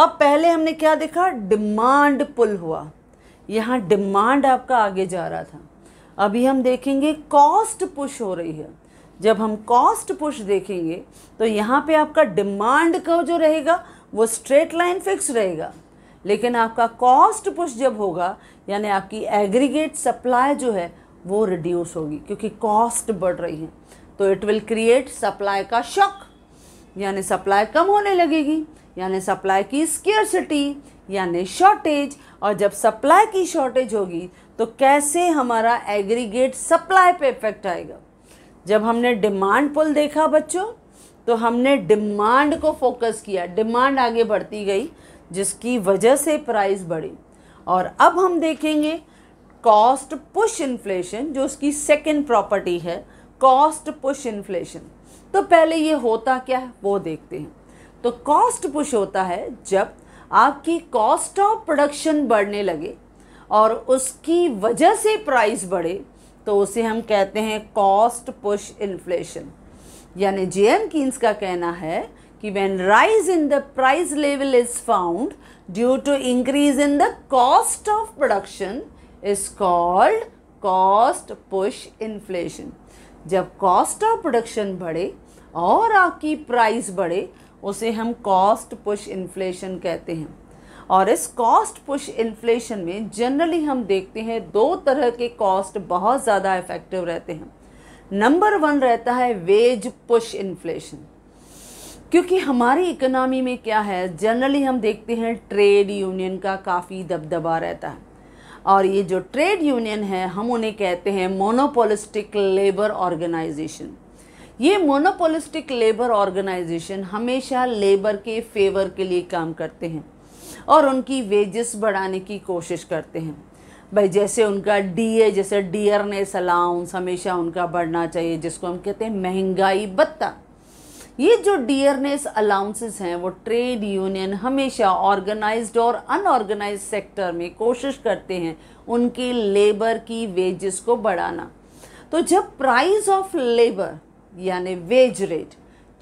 अब पहले हमने क्या देखा डिमांड पुल हुआ यहाँ डिमांड आपका आगे जा रहा था अभी हम देखेंगे कॉस्ट पुश हो रही है जब हम कॉस्ट पुश देखेंगे तो यहाँ पे आपका डिमांड कर्व जो रहेगा वो स्ट्रेट लाइन फिक्स रहेगा लेकिन आपका कॉस्ट पुश जब होगा यानी आपकी एग्रीगेट सप्लाई जो है वो रिड्यूस होगी क्योंकि कॉस्ट बढ़ रही है तो इट विल क्रिएट सप्लाई का शक यानी सप्लाई कम होने लगेगी यानी सप्लाई की स्केयरसिटी यानी शॉर्टेज और जब सप्लाई की शॉर्टेज होगी तो कैसे हमारा एग्रीगेट सप्लाई पे इफेक्ट आएगा जब हमने डिमांड पुल देखा बच्चों तो हमने डिमांड को फोकस किया डिमांड आगे बढ़ती गई जिसकी वजह से प्राइस बढ़ी और अब हम देखेंगे कॉस्ट पुश इन्फ्लेशन जो उसकी सेकेंड प्रॉपर्टी है कॉस्ट पुश इन्फ्लेशन तो पहले ये होता क्या है वो देखते हैं तो कॉस्ट पुश होता है जब आपकी कॉस्ट ऑफ प्रोडक्शन बढ़ने लगे और उसकी वजह से प्राइस बढ़े तो उसे हम कहते हैं कॉस्ट पुश इन्फ्लेशन यानी जे एम कीन्स का कहना है कि when rise in the price level is found due to increase in the cost of production is called cost push inflation जब कॉस्ट ऑफ प्रोडक्शन बढ़े और आपकी प्राइस बढ़े उसे हम कॉस्ट पुश इन्फ्लेशन कहते हैं और इस कॉस्ट पुश इन्फ्लेशन में जनरली हम देखते हैं दो तरह के कॉस्ट बहुत ज़्यादा इफेक्टिव रहते हैं नंबर वन रहता है वेज पुश इन्फ्लेशन क्योंकि हमारी इकोनॉमी में क्या है जनरली हम देखते हैं ट्रेड यूनियन का काफ़ी दबदबा रहता है और ये जो ट्रेड यूनियन है हम उन्हें कहते हैं मोनोपोलिस्टिक लेबर ऑर्गेनाइजेशन ये मोनोपोलिस्टिक लेबर ऑर्गेनाइजेशन हमेशा लेबर के फेवर के लिए काम करते हैं और उनकी वेजेस बढ़ाने की कोशिश करते हैं भाई जैसे उनका डीए जैसे डियरनेस अलाउंस हमेशा उनका बढ़ना चाहिए जिसको हम कहते हैं महंगाई भत्ता ये जो डियरनेस अलाउंसेस हैं वो ट्रेड यूनियन हमेशा ऑर्गेनाइज्ड और अनऑर्गेनाइज सेक्टर में कोशिश करते हैं उनके लेबर की वेजेस को बढ़ाना तो जब प्राइस ऑफ लेबर यानी वेज रेट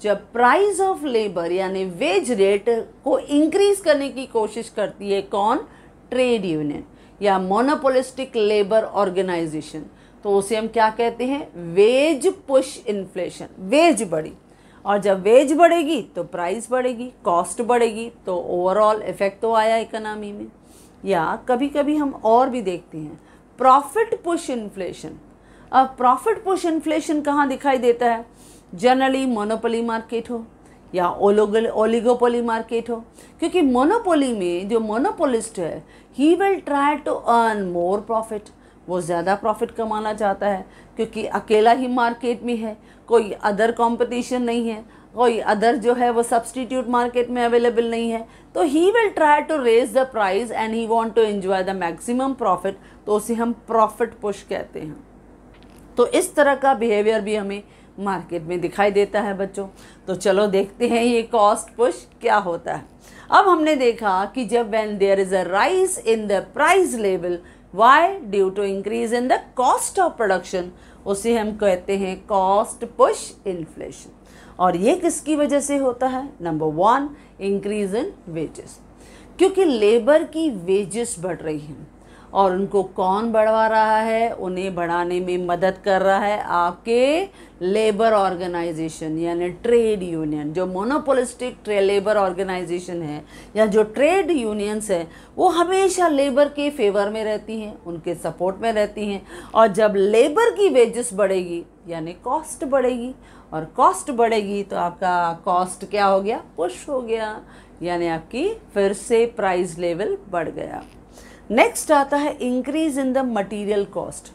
जब प्राइस ऑफ लेबर यानी वेज रेट को इंक्रीज करने की कोशिश करती है कौन ट्रेड यूनियन या मोनोपोलिस्टिक लेबर ऑर्गेनाइजेशन तो उसे हम क्या कहते हैं वेज पुश इन्फ्लेशन वेज बढ़ी और जब वेज बढ़ेगी तो प्राइस बढ़ेगी कॉस्ट बढ़ेगी तो ओवरऑल इफेक्ट तो आया इकोनॉमी में या कभी कभी हम और भी देखते हैं प्रॉफिट पुश इन्फ्लेशन अब प्रॉफिट पुश इन्फ्लेशन कहाँ दिखाई देता है जनरली मोनोपोली मार्केट हो या ओलिगोपोली मार्केट हो क्योंकि मोनोपोली में जो मोनोपोलिस्ट है he will try to earn more profit वो ज़्यादा प्रॉफिट कमाना चाहता है क्योंकि अकेला ही मार्केट में है कोई अदर कंपटीशन नहीं है कोई अदर जो है वो सब्सटीट्यूट मार्केट में अवेलेबल नहीं है तो he will try to raise the price and he want to enjoy the maximum profit तो उसे हम प्रॉफिट पुश कहते हैं तो इस तरह का बिहेवियर भी हमें मार्केट में दिखाई देता है बच्चों तो चलो देखते हैं ये कॉस्ट पुश क्या होता है अब हमने देखा कि जब when there is a rise in the price level why due to increase in the cost of production उसे हम कहते हैं कॉस्ट पुश इन्फ्लेशन और ये किसकी वजह से होता है number one increase in wages क्योंकि लेबर की वेजेस बढ़ रही हैं और उनको कौन बढ़वा रहा है उन्हें बढ़ाने में मदद कर रहा है आपके लेबर ऑर्गेनाइजेशन यानी ट्रेड यूनियन जो मोनोपोलिस्टिक लेबर ऑर्गेनाइजेशन है या जो ट्रेड यूनियंस हैं वो हमेशा लेबर के फेवर में रहती हैं उनके सपोर्ट में रहती हैं और जब लेबर की वेजेस बढ़ेगी यानी कॉस्ट बढ़ेगी और कॉस्ट बढ़ेगी तो आपका कॉस्ट क्या हो गया पुश हो गया यानी आपकी फिर से प्राइस लेवल बढ़ गया नेक्स्ट आता है increase in the material cost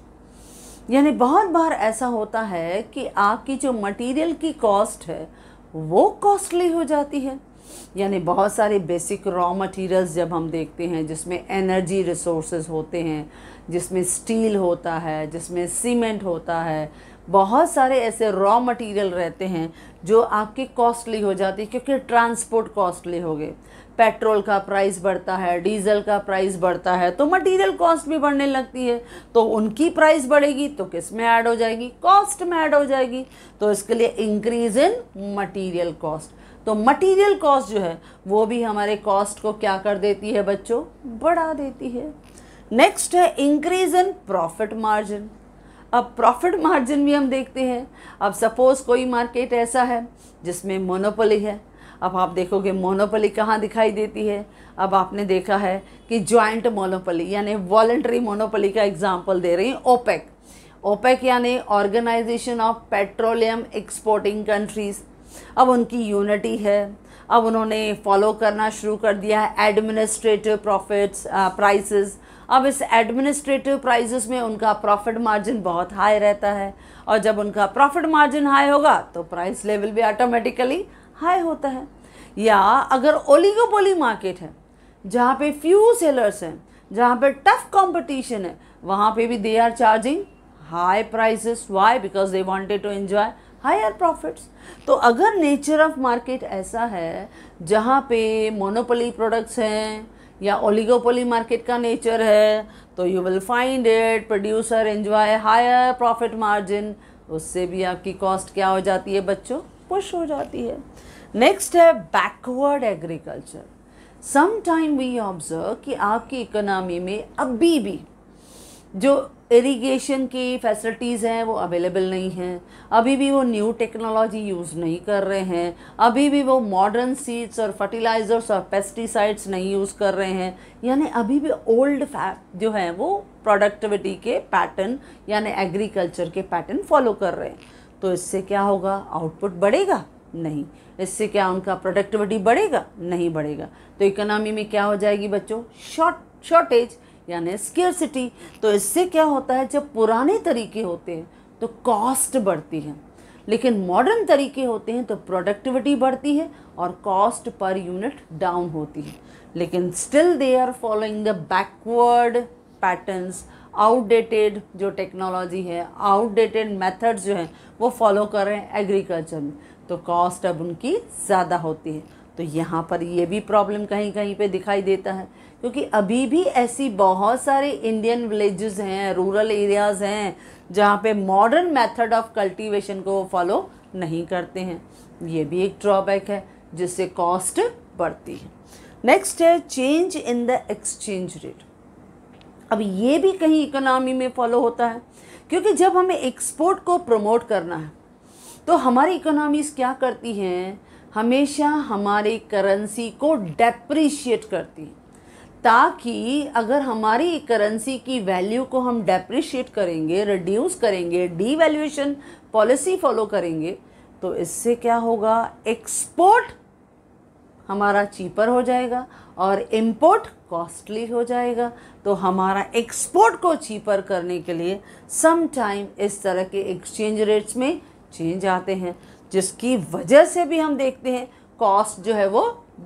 यानी बहुत बार ऐसा होता है कि आपकी जो मटेरियल की कॉस्ट है वो कॉस्टली हो जाती है यानी बहुत सारे बेसिक रॉ मटेरियल्स जब हम देखते हैं जिसमें एनर्जी रिसोर्स होते हैं जिसमें स्टील होता है जिसमें सीमेंट होता है बहुत सारे ऐसे रॉ मटेरियल रहते हैं जो आपके कॉस्टली हो जाती है क्योंकि ट्रांसपोर्ट कॉस्टली हो गए पेट्रोल का प्राइस बढ़ता है डीजल का प्राइस बढ़ता है तो मटेरियल कॉस्ट भी बढ़ने लगती है तो उनकी प्राइस बढ़ेगी तो किस में ऐड हो जाएगी कॉस्ट में ऐड हो जाएगी तो इसके लिए इंक्रीज इन मटेरियल कॉस्ट तो मटेरियल कॉस्ट जो है वो भी हमारे कॉस्ट को क्या कर देती है बच्चों बढ़ा देती है नेक्स्ट है इंक्रीज इन प्रॉफिट मार्जिन अब प्रॉफिट मार्जिन भी हम देखते हैं अब सपोज़ कोई मार्केट ऐसा है जिसमें मोनोपोली है अब आप देखोगे मोनोपली कहाँ दिखाई देती है अब आपने देखा है कि ज्वाइंट मोनोपली यानी वॉलेंट्री मोनोपली का एग्जाम्पल दे रही ओपेक ओपेक यानी organisation of petroleum exporting countries अब उनकी यूनिटी है अब उन्होंने फॉलो करना शुरू कर दिया है एडमिनिस्ट्रेटिव प्रॉफिट्स प्राइसेस अब इस एडमिनिस्ट्रेटिव प्राइसेस में उनका प्रॉफिट मार्जिन बहुत हाई रहता है और जब उनका प्रॉफिट मार्जिन हाई होगा तो प्राइस लेवल भी ऑटोमेटिकली हाई होता है या अगर ओलिगोपोली मार्केट है जहाँ पे फ्यू सेलर्स हैं जहाँ पे टफ कंपटीशन है वहाँ पे भी they are charging high prices why because they wanted to enjoy higher profits तो अगर नेचर ऑफ मार्केट ऐसा है जहाँ पे मोनोपोली प्रोडक्ट्स हैं या ओलिगोपोली मार्केट का नेचर है तो you will find it producer enjoy higher profit margin उससे भी आपकी कॉस्ट क्या हो जाती है बच्चों पुश हो जाती है नेक्स्ट है backward agriculture some time we observe कि आपकी इकोनॉमी में अभी भी जो इरिगेशन की फैसिलिटीज़ हैं वो अवेलेबल नहीं हैं अभी भी वो न्यू टेक्नोलॉजी यूज़ नहीं कर रहे हैं अभी भी वो मॉडर्न सीड्स और फर्टिलाइज़र्स और पेस्टिसाइड्स नहीं यूज़ कर रहे हैं यानी अभी भी ओल्ड जो है वो प्रोडक्टिविटी के पैटर्न यानी एग्रीकल्चर के पैटर्न फॉलो कर रहे हैं तो इससे क्या होगा आउटपुट बढ़ेगा नहीं इससे क्या उनका प्रोडक्टिविटी बढ़ेगा नहीं बढ़ेगा तो इकोनॉमी में क्या हो जाएगी बच्चों शॉर्ट शॉर्टेज यानी स्केरसिटी तो इससे क्या होता है जब पुराने तरीके होते हैं तो कॉस्ट बढ़ती है लेकिन मॉडर्न तरीके होते हैं तो प्रोडक्टिविटी बढ़ती है और कॉस्ट पर यूनिट डाउन होती है लेकिन still they are following the backward patterns outdated जो टेक्नोलॉजी है आउटडेटेड मेथड्स जो हैं वो फॉलो कर रहे हैं एग्रीकल्चर में तो कॉस्ट अब उनकी ज़्यादा होती है तो यहाँ पर ये भी प्रॉब्लम कहीं कहीं पे दिखाई देता है क्योंकि अभी भी ऐसी बहुत सारे इंडियन विलेजेस हैं रूरल एरियाज़ हैं जहाँ पे मॉडर्न मेथड ऑफ कल्टीवेशन को फॉलो नहीं करते हैं ये भी एक ड्रॉबैक है जिससे कॉस्ट बढ़ती है नेक्स्ट है change in the exchange rate अब ये भी कहीं इकोनॉमी में फॉलो होता है क्योंकि जब हमें एक्सपोर्ट को प्रमोट करना है तो हमारी इकोनॉमीज़ क्या करती हैं हमेशा हमारी करेंसी को डेप्रिशिएट करती हैं ताकि अगर हमारी करेंसी की वैल्यू को हम डेप्रिशिएट करेंगे रिड्यूस करेंगे डीवैल्यूएशन पॉलिसी फॉलो करेंगे तो इससे क्या होगा एक्सपोर्ट हमारा चीपर हो जाएगा और इम्पोर्ट कॉस्टली हो जाएगा तो हमारा एक्सपोर्ट को चीपर करने के लिए सम टाइम इस तरह के एक्सचेंज रेट्स में चेंज आते हैं जिसकी वजह से भी हम देखते हैं कॉस्ट जो है वो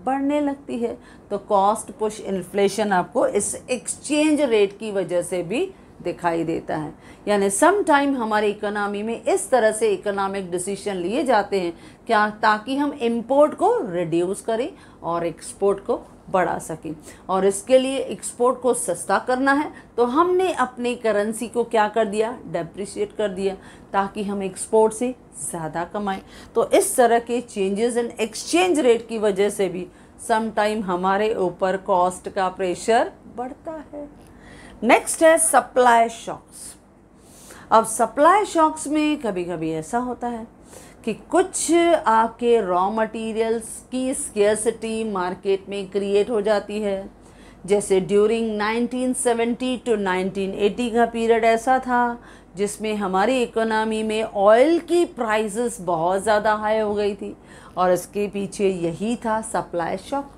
बढ़ने लगती है तो कॉस्ट पुश इन्फ्लेशन आपको इस एक्सचेंज रेट की वजह से भी दिखाई देता है यानी सम टाइम हमारे इकोनॉमी में इस तरह से इकोनॉमिक डिसीजन लिए जाते हैं क्या ताकि हम इम्पोर्ट को रिड्यूस करें और एक्सपोर्ट को बढ़ा सकें और इसके लिए एक्सपोर्ट को सस्ता करना है तो हमने अपनी करेंसी को क्या कर दिया डेप्रिशिएट कर दिया ताकि हम एक्सपोर्ट से ज़्यादा कमाएं तो इस तरह के चेंजेस इन एक्सचेंज रेट की वजह से भी समटाइम हमारे ऊपर कॉस्ट का प्रेशर बढ़ता है नेक्स्ट है सप्लाई शॉक्स अब सप्लाई शॉक्स में कभी कभी ऐसा होता है कि कुछ आपके रॉ मटेरियल्स की स्केर्सिटी मार्केट में क्रिएट हो जाती है जैसे ड्यूरिंग 1970 टू 1980 का पीरियड ऐसा था जिसमें हमारी इकोनॉमी में ऑयल की प्राइसेस बहुत ज़्यादा हाई हो गई थी और इसके पीछे यही था सप्लाई शॉक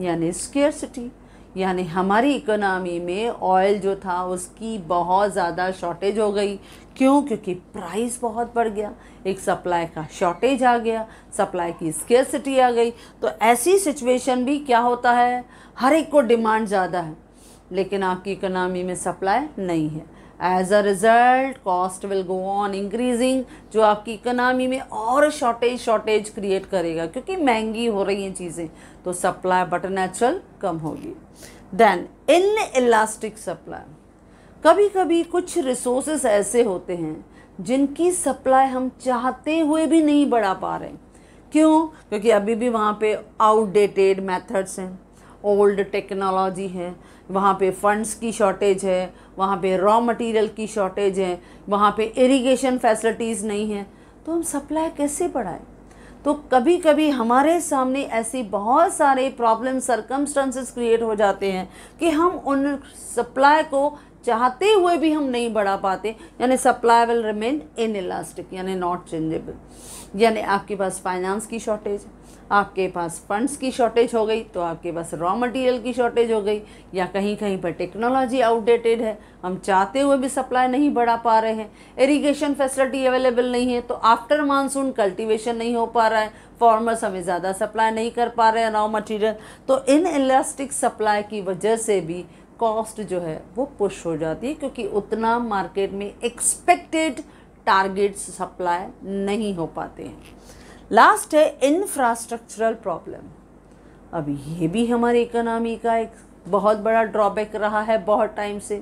यानी स्केर्सिटी यानी हमारी इकोनॉमी में ऑयल जो था उसकी बहुत ज़्यादा शॉर्टेज हो गई क्यों क्योंकि प्राइस बहुत बढ़ गया एक सप्लाई का शॉर्टेज आ गया सप्लाई की स्केसिटी आ गई तो ऐसी सिचुएशन भी क्या होता है हर एक को डिमांड ज़्यादा है लेकिन आपकी इकोनॉमी में सप्लाई नहीं है as a result cost will go on increasing जो आपकी इकोनॉमी में और शॉर्टेज शॉर्टेज क्रिएट करेगा क्योंकि महंगी हो रही हैं चीज़ें तो सप्लाई बट नेचुरल कम होगी देन इलास्टिक सप्लाई कभी कभी कुछ रिसोर्सेस ऐसे होते हैं जिनकी सप्लाई हम चाहते हुए भी नहीं बढ़ा पा रहे क्यों क्योंकि अभी भी वहाँ पे आउटडेटेड मेथड्स हैं ओल्ड टेक्नोलॉजी है वहाँ पे फंड्स की शॉर्टेज है वहाँ पे रॉ मटेरियल की शॉर्टेज है वहाँ पे इरिगेशन फैसिलिटीज़ नहीं है तो हम सप्लाई कैसे बढ़ाएं तो कभी कभी हमारे सामने ऐसी बहुत सारे प्रॉब्लम सरकमस्टेंसेस क्रिएट हो जाते हैं कि हम उन सप्लाई को चाहते हुए भी हम नहीं बढ़ा पाते यानी supply will remain inelastic यानी नॉट चेंजेबल यानी आपके पास फाइनेंस की शॉर्टेज आपके पास फंड्स की शॉर्टेज हो गई तो आपके पास रॉ मटेरियल की शॉर्टेज हो गई या कहीं कहीं पर टेक्नोलॉजी आउटडेटेड है हम चाहते हुए भी सप्लाई नहीं बढ़ा पा रहे हैं इरिगेशन फैसिलिटी अवेलेबल नहीं है तो आफ्टर मानसून कल्टीवेशन नहीं हो पा रहा है फार्मर्स हमें ज़्यादा सप्लाई नहीं कर पा रहे हैं रॉ मटेरियल तो इन इलास्टिक सप्लाई की वजह से भी कॉस्ट जो है वो पुश हो जाती है क्योंकि उतना मार्केट में एक्सपेक्टेड टारगेट्स सप्लाई नहीं हो पाते हैं लास्ट है इंफ्रास्ट्रक्चरल प्रॉब्लम अब ये भी हमारी इकोनॉमी का एक बहुत बड़ा ड्रॉबैक रहा है बहुत टाइम से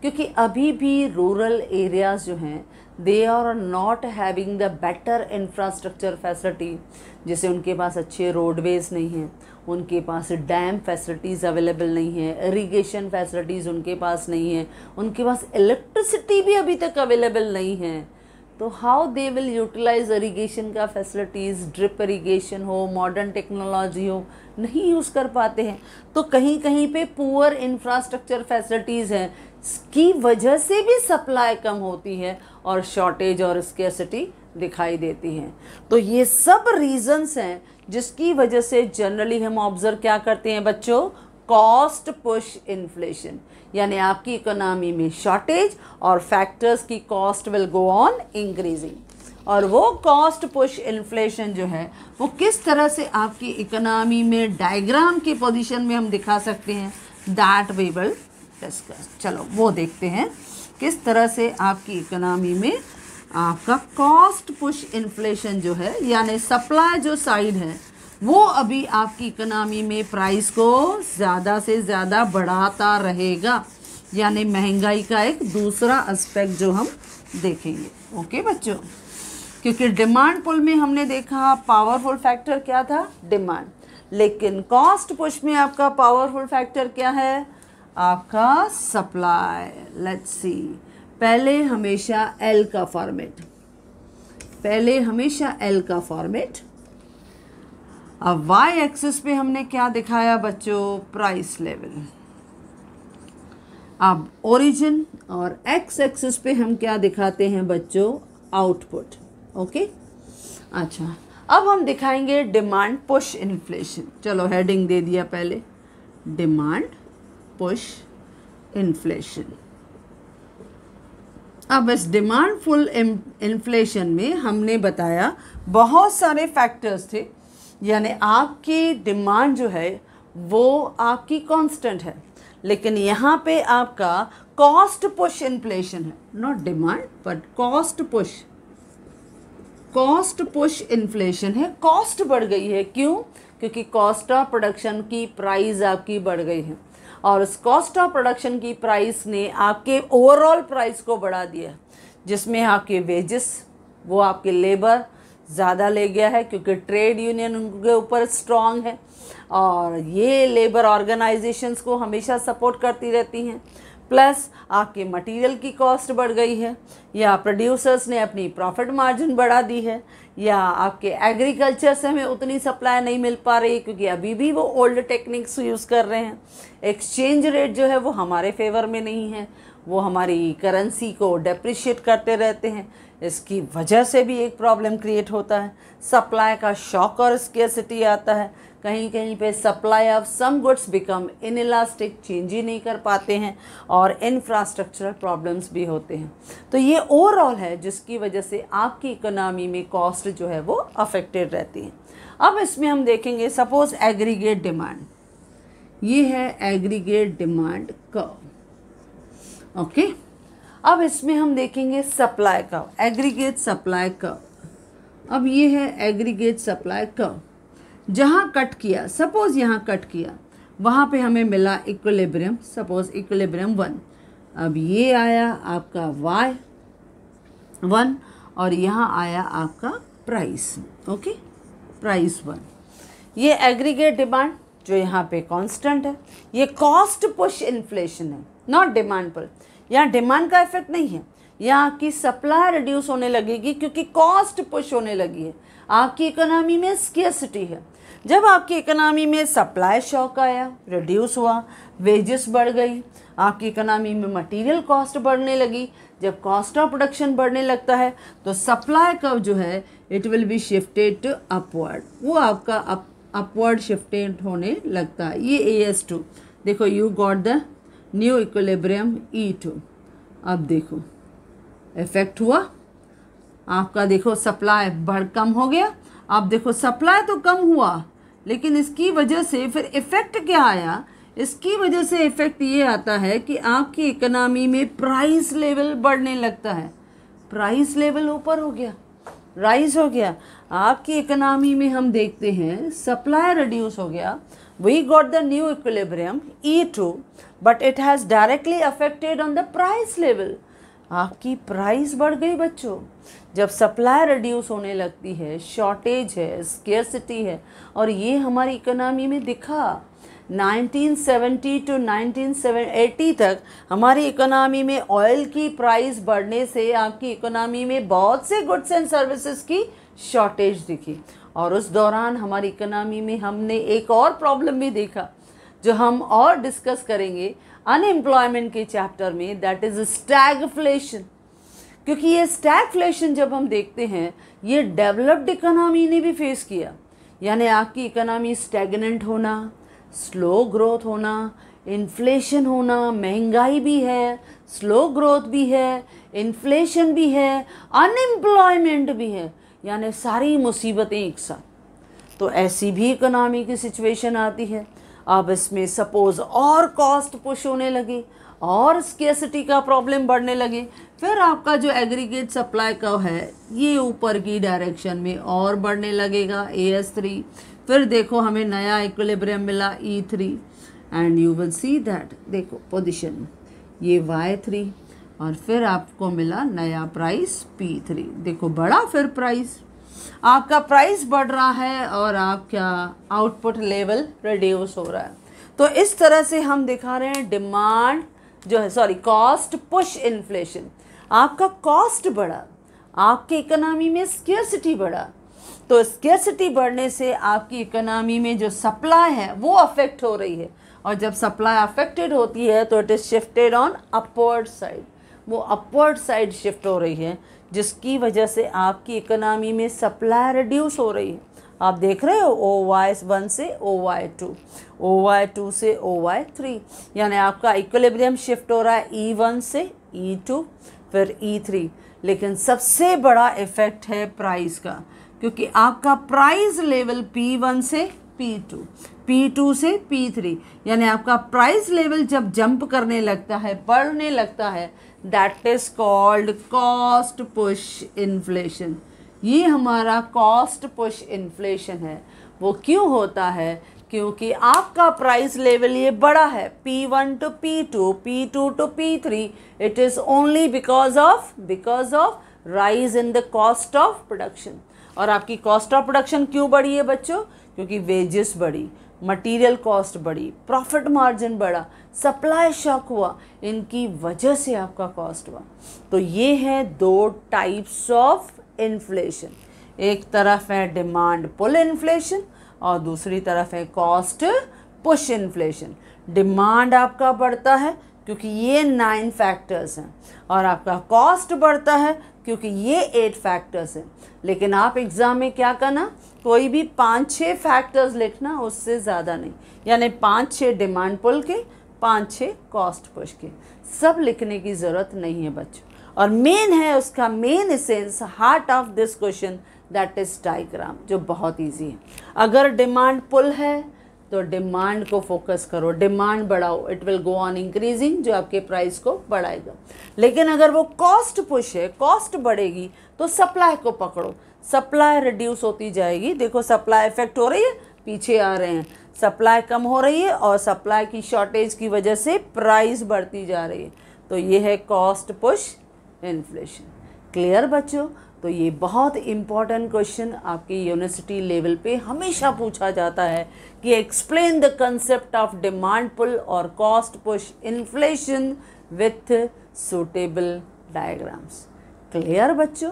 क्योंकि अभी भी रूरल एरियाज़ जो हैं they are not having the better infrastructure facility जैसे उनके पास अच्छे रोडवेज़ नहीं हैं उनके पास डैम फैसिलिटीज़ अवेलेबल नहीं है इरीगेशन फैसिलिटीज़ उनके पास नहीं है उनके पास इलेक्ट्रिसिटी भी अभी तक अवेलेबल नहीं है तो how they will utilise irrigation का फैसिलिटीज़ ड्रिप इरीगेशन हो मॉडर्न टेक्नोलॉजी हो नहीं यूज़ कर पाते हैं तो कहीं कहीं पे पुअर इंफ्रास्ट्रक्चर फैसिलिटीज़ हैं की वजह से भी सप्लाई कम होती है और शॉर्टेज और स्केसिटी दिखाई देती हैं तो ये सब रीजंस हैं जिसकी वजह से जनरली हम ऑब्ज़र्व क्या करते हैं बच्चों कॉस्ट पुश इन्फ्लेशन यानी आपकी इकोनॉमी में शॉर्टेज और फैक्टर्स की cost will go on increasing और वो कॉस्ट पुश इन्फ्लेशन जो है वो किस तरह से आपकी इकोनॉमी में डायग्राम की पोजीशन में हम दिखा सकते हैं दैट वी विल डिस्कस चलो वो देखते हैं किस तरह से आपकी इकोनॉमी में आपका कॉस्ट पुश इन्फ्लेशन जो है यानी सप्लाई जो साइड है वो अभी आपकी इकनॉमी में प्राइस को ज़्यादा से ज़्यादा बढ़ाता रहेगा यानी महंगाई का एक दूसरा एस्पेक्ट जो हम देखेंगे ओके बच्चों क्योंकि डिमांड पुल में हमने देखा पावरफुल फैक्टर क्या था डिमांड लेकिन कॉस्ट पुश में आपका पावरफुल फैक्टर क्या है आपका सप्लाई लेट्स सी पहले हमेशा एल का फॉर्मेट पहले हमेशा एल का फॉर्मेट अब वाई एक्सिस पे हमने क्या दिखाया बच्चों प्राइस लेवल अब ओरिजिन और एक्स एक्सिस पे हम क्या दिखाते हैं बच्चों आउटपुट ओके अच्छा अब हम दिखाएंगे डिमांड पुश इन्फ्लेशन चलो हेडिंग दे दिया पहले डिमांड पुश इन्फ्लेशन अब इस डिमांड फुल इन्फ्लेशन में हमने बताया बहुत सारे फैक्टर्स थे यानी आपकी डिमांड जो है वो आपकी कांस्टेंट है लेकिन यहाँ पे आपका कॉस्ट पुश इन्फ्लेशन है not demand but cost push cost push inflation है कॉस्ट बढ़ गई है क्यों क्योंकि कॉस्ट ऑफ प्रोडक्शन की प्राइस आपकी बढ़ गई है और उस कॉस्ट ऑफ प्रोडक्शन की प्राइस ने आपके ओवरऑल प्राइस को बढ़ा दिया जिसमें आपके वेजेस वो आपके लेबर ज़्यादा ले गया है क्योंकि ट्रेड यूनियन उनके ऊपर स्ट्रांग है और ये लेबर ऑर्गेनाइजेशंस को हमेशा सपोर्ट करती रहती हैं प्लस आपके मटेरियल की कॉस्ट बढ़ गई है या प्रोड्यूसर्स ने अपनी प्रॉफिट मार्जिन बढ़ा दी है या आपके एग्रीकल्चर से हमें उतनी सप्लाई नहीं मिल पा रही क्योंकि अभी भी वो ओल्ड टेक्निक्स यूज़ कर रहे हैं एक्सचेंज रेट जो है वो हमारे फेवर में नहीं है वो हमारी करेंसी को डेप्रिशिएट करते रहते हैं इसकी वजह से भी एक प्रॉब्लम क्रिएट होता है सप्लाई का शॉक और स्केसिटी आता है कहीं कहीं पे supply of some goods become inelastic change ही नहीं कर पाते हैं और इंफ्रास्ट्रक्चरल प्रॉब्लम्स भी होते हैं तो ये ओवरऑल है जिसकी वजह से आपकी इकोनॉमी में कॉस्ट जो है वो अफेक्टेड रहती है अब इसमें हम देखेंगे सपोज एग्रीगेट डिमांड ये है एग्रीगेट डिमांड कर्व ओके अब इसमें हम देखेंगे सप्लाई कव एग्रीगेट सप्लाई कव अब ये है एग्रीगेट सप्लाई कव जहाँ कट किया सपोज यहाँ कट किया वहाँ पे हमें मिला इक्वलेब्रियम सपोज इक्वलेब्रियम वन अब ये आया आपका वाई वन और यहाँ आया आपका प्राइस ओके प्राइस वन ये एग्रीगेट डिमांड जो यहाँ पे कांस्टेंट है ये कॉस्ट पुश इन्फ्लेशन है नॉट डिमांड पुश यहाँ डिमांड का इफेक्ट नहीं है यहाँ की सप्लाई रिड्यूस होने लगेगी क्योंकि कॉस्ट पुश होने लगी है आपकी इकोनॉमी में स्कीसिटी है जब आपकी इकोनॉमी में सप्लाई शॉक आया रिड्यूस हुआ वेजेस बढ़ गई आपकी इकोनॉमी में मटेरियल कॉस्ट बढ़ने लगी जब कॉस्ट ऑफ प्रोडक्शन बढ़ने लगता है तो सप्लाई कब जो है it will be shifted to upward वो आपका अपवर्ड शिफ्टेड होने लगता है ये ए एस टू देखो you got the new equilibrium E two अब देखो इफेक्ट हुआ आपका देखो सप्लाई बढ़ कम हो गया अब देखो सप्लाई तो कम हुआ लेकिन इसकी वजह से फिर इफ़ेक्ट क्या आया इसकी वजह से इफ़ेक्ट ये आता है कि आपकी इकोनॉमी में प्राइस लेवल बढ़ने लगता है प्राइस लेवल ऊपर हो गया राइज हो गया आपकी इकोनॉमी में हम देखते हैं सप्लाई रिड्यूस हो गया we got the new equilibrium E two but it has directly affected on the price level आपकी प्राइस बढ़ गई बच्चों जब सप्लाई रिड्यूस होने लगती है शॉर्टेज है स्केसिटी है और ये हमारी इकोनॉमी में दिखा 1970 टू 1980 तक हमारी इकोनॉमी में ऑयल की प्राइस बढ़ने से आपकी इकोनॉमी में बहुत से गुड्स एंड सर्विसेज की शॉर्टेज दिखी और उस दौरान हमारी इकोनॉमी में हमने एक और प्रॉब्लम भी देखा जो हम और डिस्कस करेंगे अनएम्प्लॉयमेंट के चैप्टर में दैट इज़ स्टैगफ्लेशन क्योंकि ये स्टैगफ्लेशन जब हम देखते हैं ये डेवलप्ड इकोनॉमी ने भी फेस किया यानी आपकी इकोनॉमी स्टैगनेंट होना स्लो ग्रोथ होना इन्फ्लेशन होना महंगाई भी है स्लो ग्रोथ भी है इन्फ्लेशन भी है अनएम्प्लॉयमेंट भी है यानी सारी मुसीबतें एक साथ तो ऐसी भी इकोनॉमी की सिचुएशन आती है अब इसमें सपोज और कॉस्ट पुश होने लगी और स्केसिटी का प्रॉब्लम बढ़ने लगे फिर आपका जो एग्रीगेट सप्लाई का है ये ऊपर की डायरेक्शन में और बढ़ने लगेगा ए एस थ्री फिर देखो हमें नया इक्विलिब्रियम मिला E three and you will see that देखो पोजिशन ये वाई थ्री और फिर आपको मिला नया प्राइस पी थ्री देखो बड़ा फिर प्राइस आपका प्राइस बढ़ रहा है और आपका आउटपुट लेवल रिड्यूस हो रहा है तो इस तरह से हम दिखा रहे हैं डिमांड जो है सॉरी कॉस्ट पुश इन्फ्लेशन आपका कॉस्ट बढ़ा आपके इकोनॉमी में स्केर्सिटी बढ़ा तो स्केर्सिटी बढ़ने से आपकी इकोनॉमी में जो सप्लाई है वो अफेक्ट हो रही है और जब सप्लाई अफेक्टेड होती है तो it is shifted on upward side वो अपवर्ड साइड शिफ्ट हो रही है जिसकी वजह से आपकी इकोनॉमी में सप्लाई रिड्यूस हो रही है आप देख रहे हो ओ वाई वन से O Y two O Y two से ओ वाई थ्री यानी आपका इक्वलिब्रियम शिफ्ट हो रहा है ई e वन से ई e टू फिर ई e थ्री लेकिन सबसे बड़ा इफ़ेक्ट है प्राइस का क्योंकि आपका प्राइस लेवल पी वन से पी टू पी टू से पी थ्री यानी आपका प्राइस लेवल जब जंप करने लगता है बढ़ने लगता है that is called cost push inflation ये हमारा कॉस्ट पुश इन्फ्लेशन है वो क्यों होता है क्योंकि आपका प्राइस लेवल ये बड़ा है P1 to P two P two to P three it is only because of because of rise in the cost of production और आपकी कॉस्ट ऑफ प्रोडक्शन क्यों बढ़ी है बच्चों क्योंकि वेजेस बढ़ी मटेरियल कॉस्ट बढ़ी प्रॉफिट मार्जिन बढ़ा सप्लाई शॉक हुआ इनकी वजह से आपका कॉस्ट हुआ तो ये है दो टाइप्स ऑफ इन्फ्लेशन एक तरफ है डिमांड पुल इन्फ्लेशन और दूसरी तरफ है कॉस्ट पुश इन्फ्लेशन डिमांड आपका बढ़ता है क्योंकि ये नाइन फैक्टर्स हैं और आपका कॉस्ट बढ़ता है क्योंकि ये एट फैक्टर्स हैं लेकिन आप एग्ज़ाम में क्या करना कोई भी पाँच छः फैक्टर्स लिखना उससे ज़्यादा नहीं यानी पाँच छः डिमांड पुल के पाँच छः कॉस्ट पुश के सब लिखने की ज़रूरत नहीं है बच्चों और मेन है उसका main sense heart of this question that is diagram जो बहुत ईजी है अगर डिमांड पुल है तो डिमांड को फोकस करो डिमांड बढ़ाओ it will go on increasing जो आपके प्राइस को बढ़ाएगा लेकिन अगर वो कॉस्ट पुश है कॉस्ट बढ़ेगी तो सप्लाई को पकड़ो सप्लाई रिड्यूस होती जाएगी देखो सप्लाई इफेक्ट हो रही है पीछे आ रहे हैं सप्लाई कम हो रही है और सप्लाई की शॉर्टेज की वजह से प्राइस बढ़ती जा रही है तो ये है कॉस्ट पुश इन्फ्लेशन क्लियर बच्चों तो ये बहुत इम्पॉर्टेंट क्वेश्चन आपकी यूनिवर्सिटी लेवल पे हमेशा पूछा जाता है कि explain the concept of demand pull और cost push inflation with suitable diagrams clear बच्चों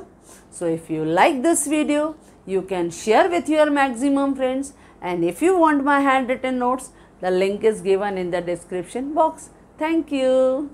So if you like this video, you can share with your maximum friends and if you want my handwritten notes, the link is given in the description box. Thank you.